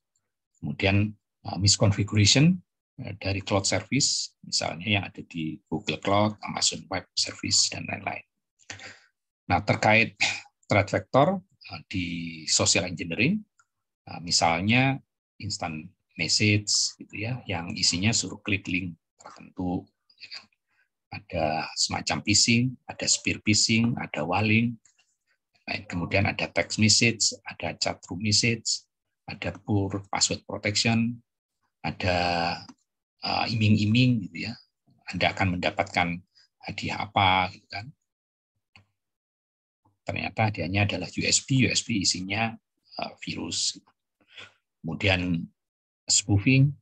kemudian eh, misconfiguration dari cloud service, misalnya yang ada di Google Cloud, Amazon Web Service, dan lain-lain. Nah, terkait threat vector di social engineering, misalnya instant message gitu ya yang isinya suruh klik link tertentu ya kan? ada semacam phishing, ada spear phishing, ada walling, kemudian ada text message, ada chat room message, ada poor password protection, ada eh, iming-iming gitu ya. Anda akan mendapatkan hadiah apa gitu kan. Ternyata hadiahnya adalah USB, USB isinya eh, virus. Kemudian spoofing,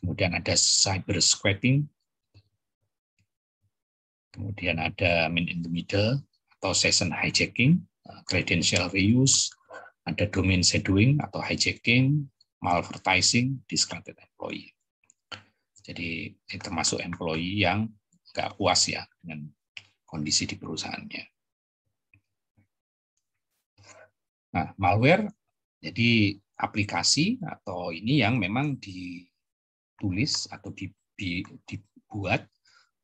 kemudian ada cyber scraping, kemudian ada man in the middle atau session hijacking, uh, credential reuse, ada domain shadowing atau hijacking, malvertising, discounted employee. Jadi ini termasuk employee yang nggak puas ya dengan kondisi di perusahaannya. Nah, malware, jadi aplikasi atau ini yang memang ditulis atau dibuat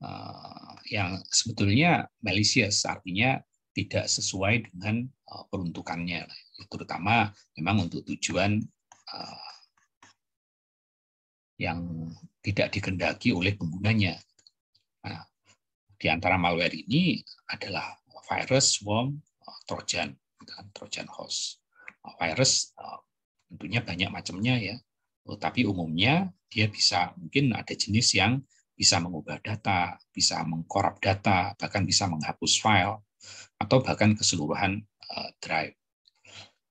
eh, yang sebetulnya malicious artinya tidak sesuai dengan eh, peruntukannya terutama memang untuk tujuan eh, yang tidak dikendaki oleh penggunanya. Nah, di antara malware ini adalah virus, worm, trojan, dan trojan host. Virus tentunya banyak macamnya ya. Oh, tapi umumnya dia bisa mungkin ada jenis yang bisa mengubah data, bisa mengkorup data, bahkan bisa menghapus file, atau bahkan keseluruhan uh, drive.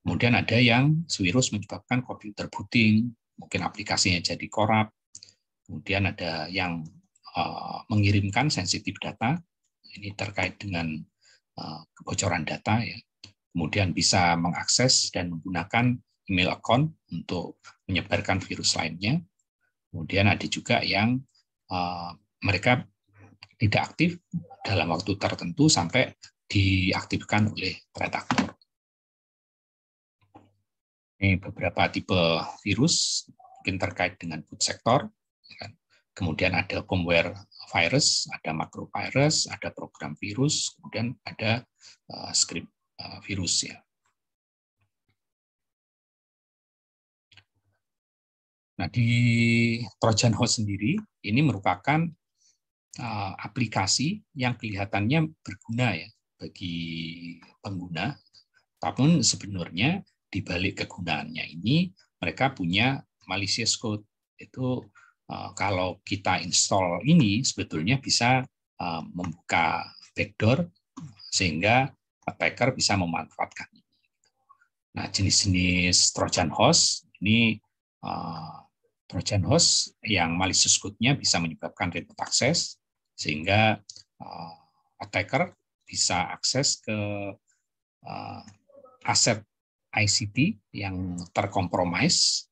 Kemudian ada yang virus menyebabkan komputer booting, mungkin aplikasinya jadi korup. Kemudian ada yang uh, mengirimkan sensitif data, ini terkait dengan uh, kebocoran data ya. Kemudian bisa mengakses dan menggunakan email account untuk menyebarkan virus lainnya. Kemudian ada juga yang uh, mereka tidak aktif dalam waktu tertentu sampai diaktifkan oleh threat actor. Ini beberapa tipe virus mungkin terkait dengan food sector. Ya kan. Kemudian ada firmware virus, ada virus, ada program virus, kemudian ada uh, script eh, virus ya. Nah, di Trojan Horse sendiri ini merupakan uh, aplikasi yang kelihatannya berguna ya bagi pengguna. Namun sebenarnya di balik kegunaannya ini mereka punya malicious code. Itu uh, kalau kita install ini sebetulnya bisa uh, membuka backdoor sehingga attacker bisa memanfaatkan ini. Nah, jenis-jenis Trojan horse ini Trojan host yang malicious code-nya bisa menyebabkan remote access, sehingga uh, attacker bisa akses ke uh, aset ICT yang terkompromis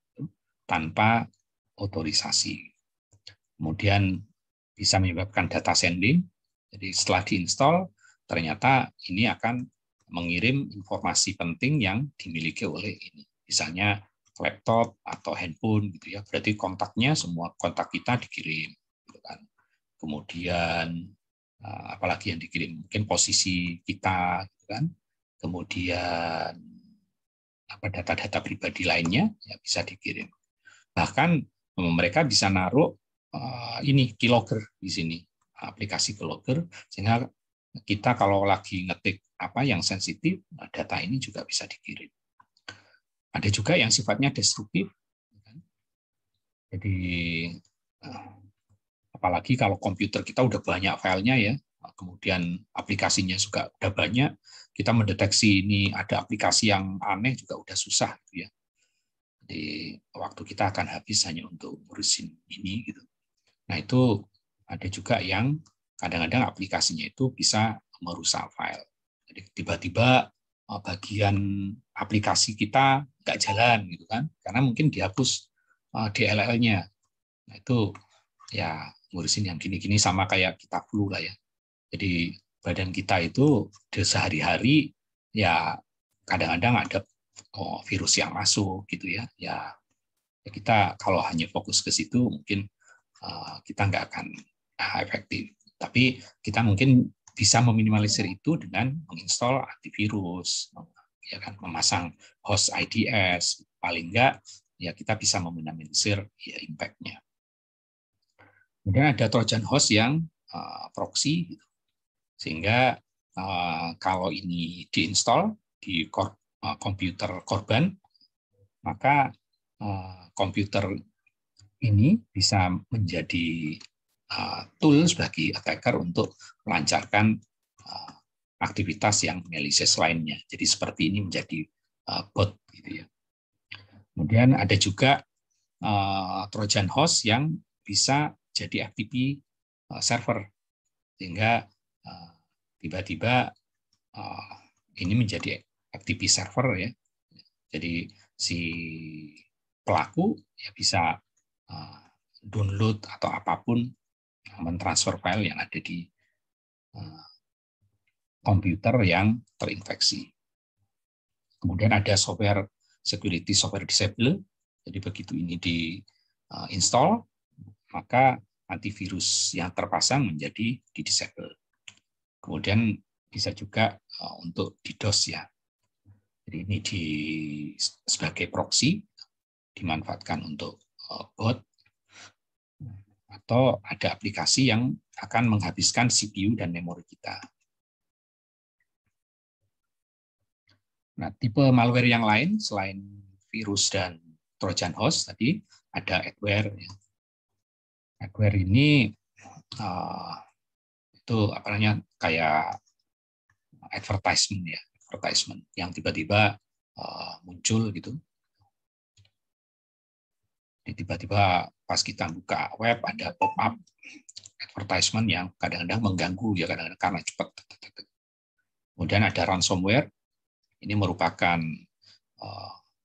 tanpa otorisasi. Kemudian bisa menyebabkan data sending. Jadi setelah diinstal, ternyata ini akan mengirim informasi penting yang dimiliki oleh ini. Misalnya laptop atau handphone gitu ya. Berarti kontaknya semua kontak kita dikirim gitu kan. Kemudian eh, apalagi yang dikirim mungkin posisi kita gitu kan. Kemudian apa data-data pribadi lainnya ya bisa dikirim. Bahkan mereka bisa naruh eh, ini keylogger di sini, aplikasi keylogger sehingga kita kalau lagi ngetik apa yang sensitif, data ini juga bisa dikirim. Ada juga yang sifatnya destruktif. Kan? Jadi eh, apalagi kalau komputer kita udah banyak filenya ya, kemudian aplikasinya juga udah banyak, kita mendeteksi ini ada aplikasi yang aneh juga udah susah gitu ya. Jadi waktu kita akan habis hanya untuk ngurusin ini gitu. Nah itu ada juga yang kadang-kadang aplikasinya itu bisa merusak file. Jadi tiba-tiba Eh, bagian aplikasi kita nggak jalan gitu kan karena mungkin dihapus uh, eh, DLL-nya nah itu ya ngurusin yang gini-gini sama kayak kita flu lah ya jadi badan kita itu di sehari-hari ya kadang-kadang ada oh, virus yang masuk gitu ya. ya ya kita kalau hanya fokus ke situ mungkin uh, kita nggak akan ah, efektif tapi kita mungkin bisa meminimalisir itu dengan menginstal antivirus, ya kan, memasang host IDS, paling enggak ya kita bisa meminimalisir ya impact-nya. Kemudian ada trojan host yang uh, proxy, gitu. sehingga uh, kalau ini diinstal di kor uh, komputer korban, maka uh, komputer ini bisa menjadi Uh, tools bagi attacker untuk melancarkan uh, aktivitas yang analisis lainnya. Jadi seperti ini menjadi uh, bot gitu ya. Kemudian ada juga Trojan host yang bisa jadi FTP server sehingga tiba-tiba ini menjadi FTP server ya. Jadi si pelaku ya bisa download atau apapun mentransfer file yang ada di eh, komputer yang terinfeksi. Kemudian ada software security software disable. Jadi begitu ini di eh, install, maka antivirus yang terpasang menjadi di disable. Kemudian bisa juga uh, untuk DDoS ya. Jadi ini di sebagai proxy dimanfaatkan untuk bot atau ada aplikasi yang akan menghabiskan CPU dan memori kita. Nah, tipe malware yang lain selain virus dan Trojan host tadi ada adware. Ya. Adware ini eh, itu apa namanya kayak advertisement ya, advertisement yang tiba-tiba eh, muncul gitu. Tiba-tiba pas kita buka web ada pop up advertisement yang kadang-kadang mengganggu ya kadang-kadang karena cepat. Kemudian ada ransomware. Ini merupakan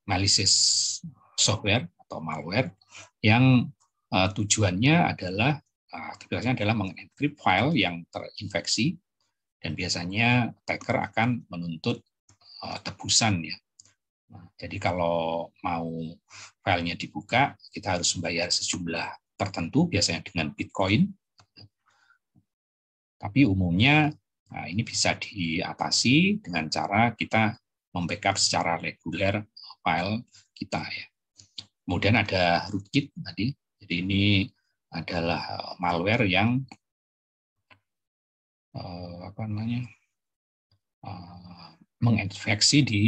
malicious eh, software atau malware yang eh, tujuannya adalah eh, aktivitasnya uh, adalah mengencrypt file yang terinfeksi dan biasanya attacker akan menuntut tebusan ya Nah, jadi kalau mau filenya dibuka, kita harus membayar sejumlah tertentu, biasanya dengan Bitcoin. Tapi umumnya nah ini bisa diatasi dengan cara kita membackup secara reguler file kita ya. Kemudian ada rootkit tadi. Jadi ini adalah malware yang eh, apa namanya eh, menginfeksi di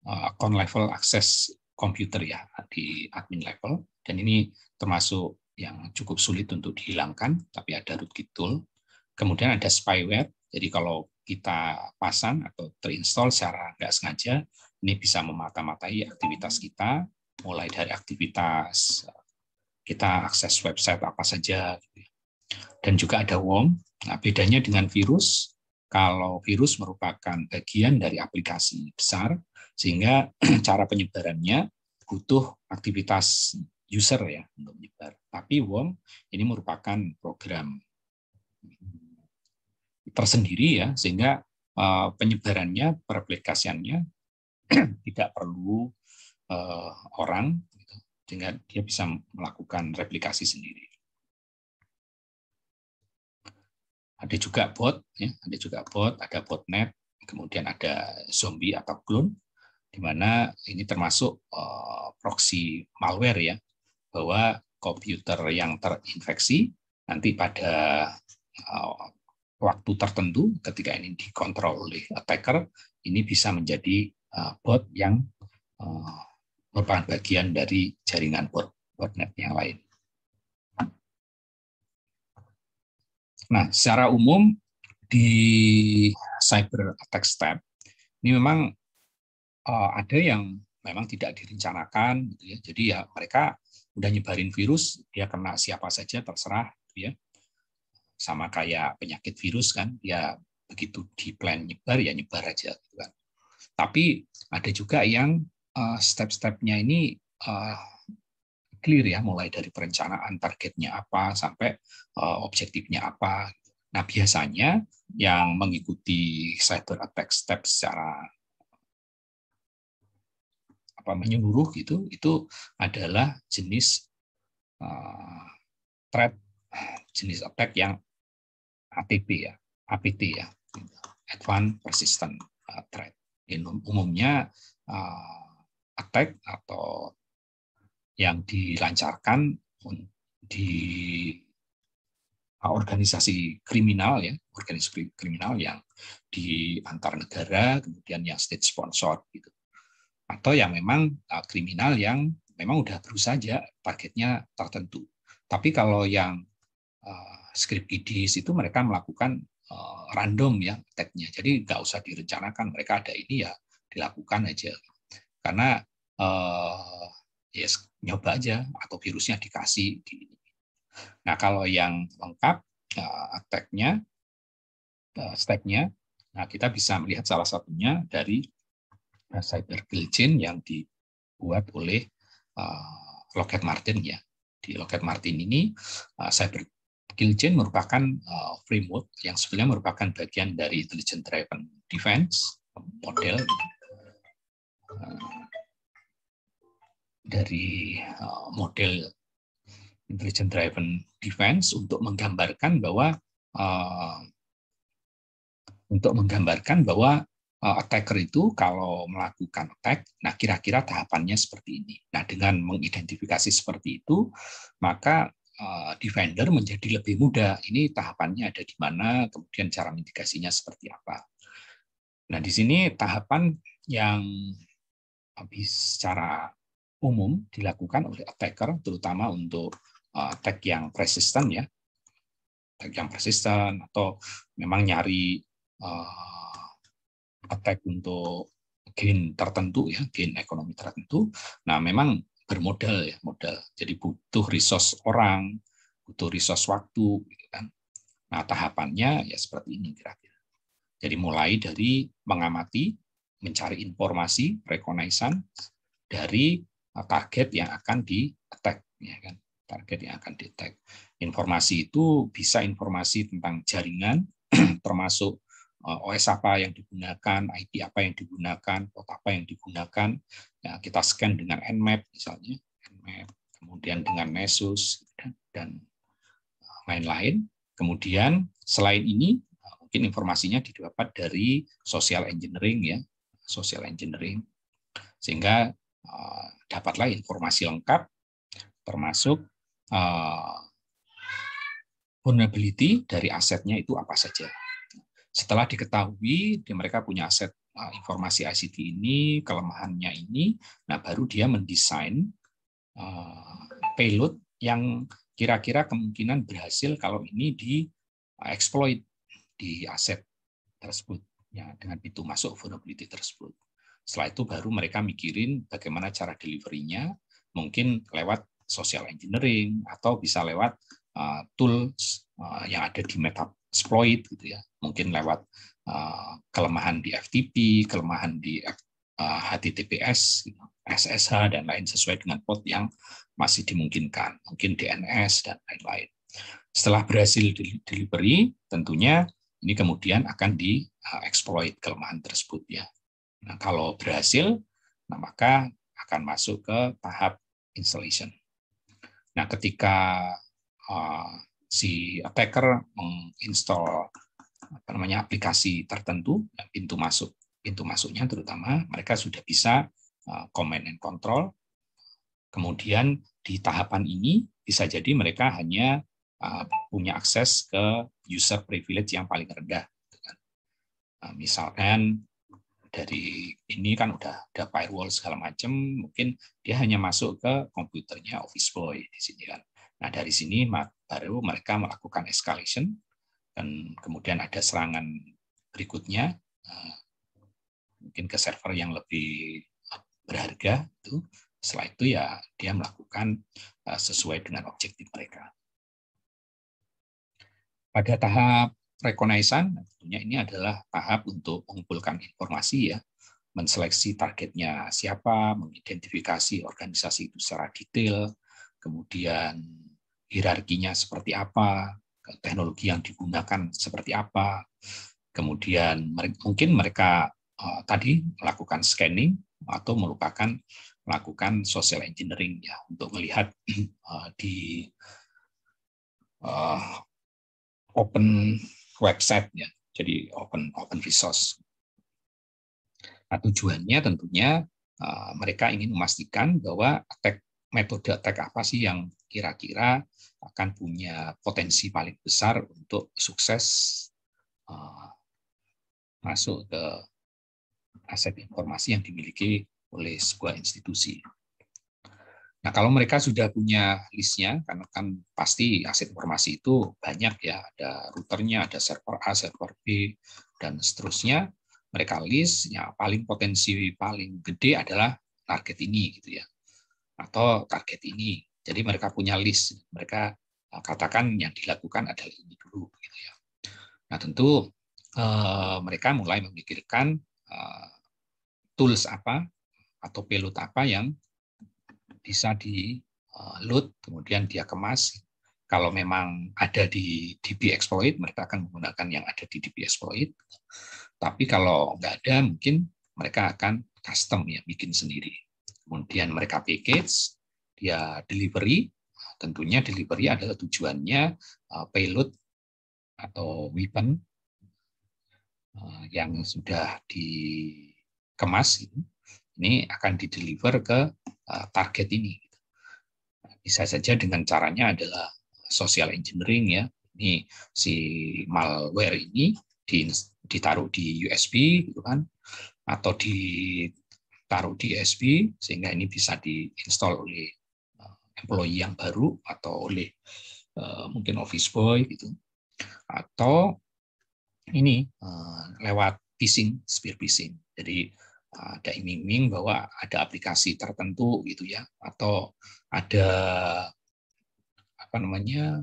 Eh, account level access komputer ya di admin level dan ini termasuk yang cukup sulit untuk dihilangkan tapi ada rootkit tool kemudian ada spyware jadi kalau kita pasang atau terinstall secara nggak sengaja ini bisa memata-matai aktivitas kita mulai dari aktivitas eh, kita akses website apa saja gitu ya. dan juga ada worm nah bedanya dengan virus kalau virus merupakan bagian dari aplikasi besar sehingga cara penyebarannya butuh aktivitas user ya untuk menyebar. Tapi WOM ini merupakan program tersendiri ya, sehingga eh, penyebarannya, pereplikasiannya tidak perlu eh, orang, gitu, sehingga dia bisa melakukan replikasi sendiri. Ada juga bot, ya, ada juga bot, ada botnet, kemudian ada zombie atau clone, di mana ini termasuk uh, proxy malware ya, bahwa komputer yang terinfeksi nanti pada uh, waktu tertentu ketika ini dikontrol oleh attacker ini bisa menjadi uh, bot yang uh, merupakan bagian dari jaringan bot botnet yang lain. Nah, secara umum di cyber attack step ini memang uh, ada yang memang tidak direncanakan gitu ya. Jadi ya mereka udah nyebarin virus, dia kena siapa saja terserah gitu ya. Sama kayak penyakit virus kan, ya begitu di plan nyebar ya nyebar aja gitu kan. Tapi ada juga yang uh, step-stepnya ini uh, clear ya, mulai dari perencanaan targetnya apa sampai uh, objektifnya apa. Nah biasanya yang mengikuti cyber attack step secara apa menyeluruh gitu itu adalah jenis uh, threat jenis attack yang ATP ya APT ya advanced persistent eh, threat In, umumnya uh, attack atau yang dilancarkan di organisasi kriminal ya organisasi kriminal yang di antar negara kemudian yang state sponsor gitu atau yang memang uh, kriminal yang memang udah terus saja targetnya tertentu. Tapi kalau yang uh, script IDs itu mereka melakukan uh, random ya tagnya nya Jadi nggak usah direncanakan. Mereka ada ini ya dilakukan aja. Karena uh, ya yes, nyoba aja atau virusnya dikasih. Di, nah kalau yang lengkap uh, tag nya uh, stack-nya, nah kita bisa melihat salah satunya dari Nah, cyber chain yang dibuat oleh uh, Lockheed Martin ya. Di Lockheed Martin ini uh, cyber chain merupakan uh, framework yang sebenarnya merupakan bagian dari intelligent driven defense model uh, dari uh, model intelligent driven defense untuk menggambarkan bahwa uh, untuk menggambarkan bahwa Eh, attacker itu kalau melakukan attack, nah kira-kira tahapannya seperti ini. Nah dengan mengidentifikasi seperti itu, maka eh, defender menjadi lebih mudah. Ini tahapannya ada di mana, kemudian cara mitigasinya seperti apa. Nah di sini tahapan yang habis secara umum dilakukan oleh attacker, terutama untuk eh, attack yang persisten ya, attack yang persisten atau memang nyari attack untuk gain tertentu ya, gain ekonomi tertentu. Nah, memang bermodal ya, modal. Jadi butuh resource orang, butuh resource waktu gitu kan. Nah, tahapannya ya seperti ini kira-kira. Jadi mulai dari mengamati, mencari informasi, reconnaissance dari uh, target yang akan di attack ya kan. Target yang akan di attack. Informasi itu bisa informasi tentang jaringan termasuk Eh, OS apa yang digunakan, IP apa yang digunakan, port apa yang digunakan. Ya, kita scan dengan Nmap misalnya, Nmap, kemudian dengan Nessus dan eh, lain-lain. Kemudian selain ini eh, mungkin informasinya didapat dari social engineering ya, social engineering. Sehingga dapatlah informasi lengkap termasuk uh, vulnerability dari asetnya itu apa saja. Setelah diketahui dia mereka punya aset e, informasi ICT ini, kelemahannya ini, nah baru dia mendesain e, payload yang kira-kira kemungkinan berhasil kalau ini di exploit di aset tersebut ya dengan pintu masuk vulnerability tersebut. Setelah itu baru mereka mikirin bagaimana cara deliverynya, mungkin lewat social engineering atau bisa lewat e, tools yang ada di meta exploit gitu ya mungkin lewat uh, kelemahan di FTP kelemahan di uh, eh, HTTPS gitu, SSH dan lain sesuai dengan port yang masih dimungkinkan mungkin DNS dan lain-lain setelah berhasil delivery tentunya ini kemudian akan dieksploit eh, kelemahan tersebut ya nah kalau berhasil nah maka akan masuk ke tahap installation nah ketika uh, si attacker menginstall apa namanya aplikasi tertentu pintu masuk pintu masuknya terutama mereka sudah bisa eh, command and control kemudian di tahapan ini bisa jadi mereka hanya eh, punya akses ke user privilege yang paling rendah gitu kan. eh, misalkan dari ini kan udah ada firewall segala macam mungkin dia hanya masuk ke komputernya office boy di sini kan nah dari sini baru mereka melakukan escalation dan kemudian ada serangan berikutnya eh, mungkin ke server yang lebih berharga itu setelah itu ya dia melakukan eh, sesuai dengan objektif mereka pada tahap reconnaissance tentunya ini adalah tahap untuk mengumpulkan informasi ya menseleksi targetnya siapa mengidentifikasi organisasi itu secara detail kemudian hierarkinya seperti apa, teknologi yang digunakan seperti apa, kemudian mungkin mereka uh, tadi melakukan scanning atau melupakan melakukan social engineering ya untuk melihat uh, di uh, open website ya jadi open open resource nah, tujuannya tentunya uh, mereka ingin memastikan bahwa attack metode attack apa sih yang kira-kira akan punya potensi paling besar untuk sukses eh, masuk ke aset informasi yang dimiliki oleh sebuah institusi. Nah, kalau mereka sudah punya listnya, karena kan pasti aset informasi itu banyak ya, ada routernya, ada server A, server B, dan seterusnya. Mereka list, ya paling potensi paling gede adalah target ini gitu ya atau target ini. Jadi mereka punya list, mereka e, katakan yang dilakukan adalah ini dulu. Ya. Nah tentu e, mereka mulai memikirkan e, tools apa atau payload apa yang bisa di load, kemudian dia kemas. Kalau memang ada di DB exploit, mereka akan menggunakan yang ada di DB exploit. Tapi kalau nggak ada, mungkin mereka akan custom ya, bikin sendiri kemudian mereka package, dia delivery, tentunya delivery adalah tujuannya eh, payload atau weapon eh, yang sudah dikemas ini akan dideliver ke eh, target ini. Bisa saja dengan caranya adalah social engineering ya. Ini si malware ini ditaruh di USB gitu kan atau di taruh di ESP sehingga ini bisa diinstal oleh eh, employee yang baru atau oleh uh, mungkin office boy gitu atau ini uh, lewat phishing spear phishing jadi uh, ada iming-iming bahwa ada aplikasi tertentu gitu ya atau ada apa namanya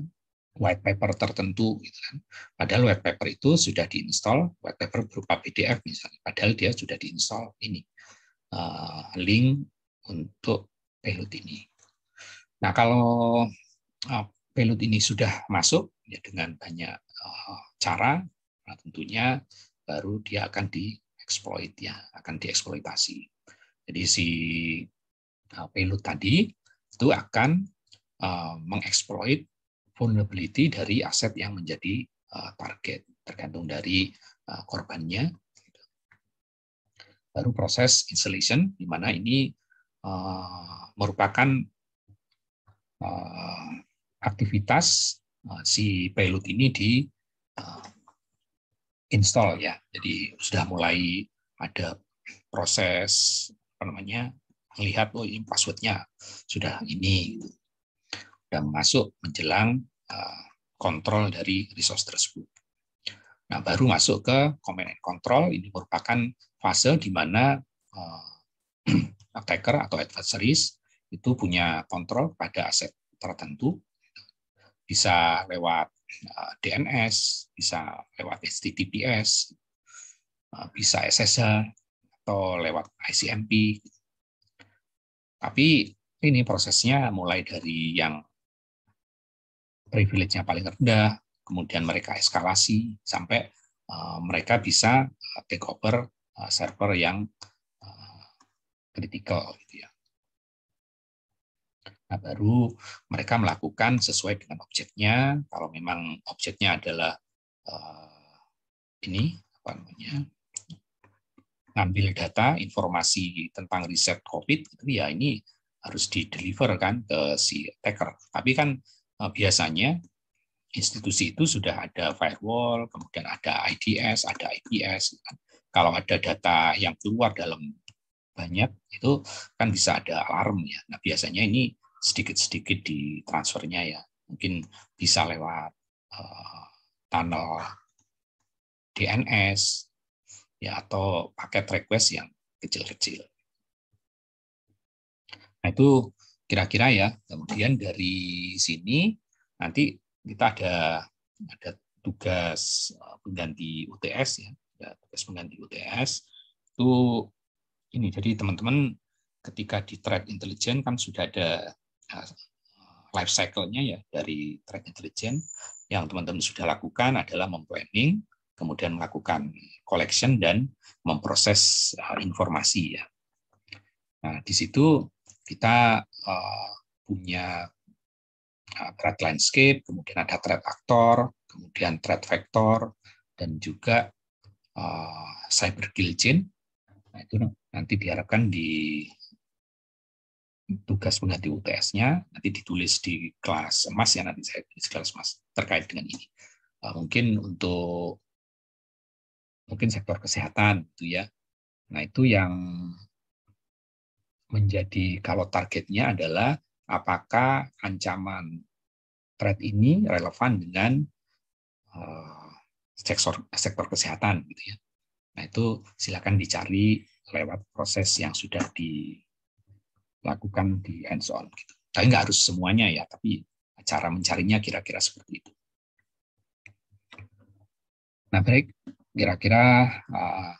white paper tertentu gitu kan. Padahal white paper itu sudah diinstal, white paper berupa PDF misalnya. Padahal dia sudah diinstal ini uh, link untuk payload ini. Nah, kalau uh, eh, payload ini sudah masuk ya dengan banyak uh, cara, nah tentunya baru dia akan dieksploit ya, akan dieksploitasi. Jadi si uh, payload tadi itu akan uh, mengeksploit vulnerability dari aset yang menjadi uh, target, tergantung dari uh, korbannya baru proses installation, di mana ini uh, merupakan uh, aktivitas uh, si payload ini di uh, install ya. Jadi sudah mulai ada proses apa namanya melihat oh ini passwordnya sudah ini gitu. sudah masuk menjelang uh, kontrol dari resource tersebut. Nah baru masuk ke command and control ini merupakan fase di mana uh, attacker atau adversaries itu punya kontrol pada aset tertentu, bisa lewat uh, eh, DNS, bisa lewat HTTPS, uh, eh, bisa SSH atau lewat ICMP. Tapi ini prosesnya mulai dari yang privilege-nya paling rendah, kemudian mereka eskalasi sampai uh, mereka bisa take over Uh, server yang kritikal uh, gitu ya. Nah, baru mereka melakukan sesuai dengan objeknya. Kalau memang objeknya adalah uh, ini apa namanya? ngambil data informasi tentang riset COVID itu ya ini harus di deliver kan ke si attacker. Tapi kan biasanya institusi itu sudah ada firewall, kemudian ada IDS, ada IPS. kan kalau ada data yang keluar dalam banyak itu kan bisa ada alarm ya. Nah biasanya ini sedikit-sedikit di transfernya ya. Mungkin bisa lewat uh, tunnel DNS ya atau paket request yang kecil-kecil. Nah itu kira-kira ya. Kemudian dari sini nanti kita ada ada tugas eh, pengganti UTS ya ya tugas pengganti UTS itu ini jadi teman-teman ketika di track intelijen kan sudah ada ah, life cycle-nya ya dari track intelijen yang teman-teman sudah lakukan adalah memplanning, kemudian melakukan collection dan memproses ah, informasi ya. Nah, di situ kita ah, punya threat landscape, kemudian ada threat actor, kemudian threat vector, dan juga Eh, cyber kill chain. Nah, itu nanti diharapkan di tugas pengganti UTS-nya nanti ditulis di kelas emas ya nanti saya tulis kelas emas terkait dengan ini. Uh, mungkin untuk mungkin sektor kesehatan itu ya. Nah, itu yang menjadi kalau targetnya adalah apakah ancaman threat ini relevan dengan uh, sektor sektor kesehatan gitu ya. Nah itu silakan dicari lewat proses yang sudah dilakukan di hands on gitu. Tapi nggak harus semuanya ya, tapi cara mencarinya kira-kira seperti itu. Nah baik, kira-kira uh,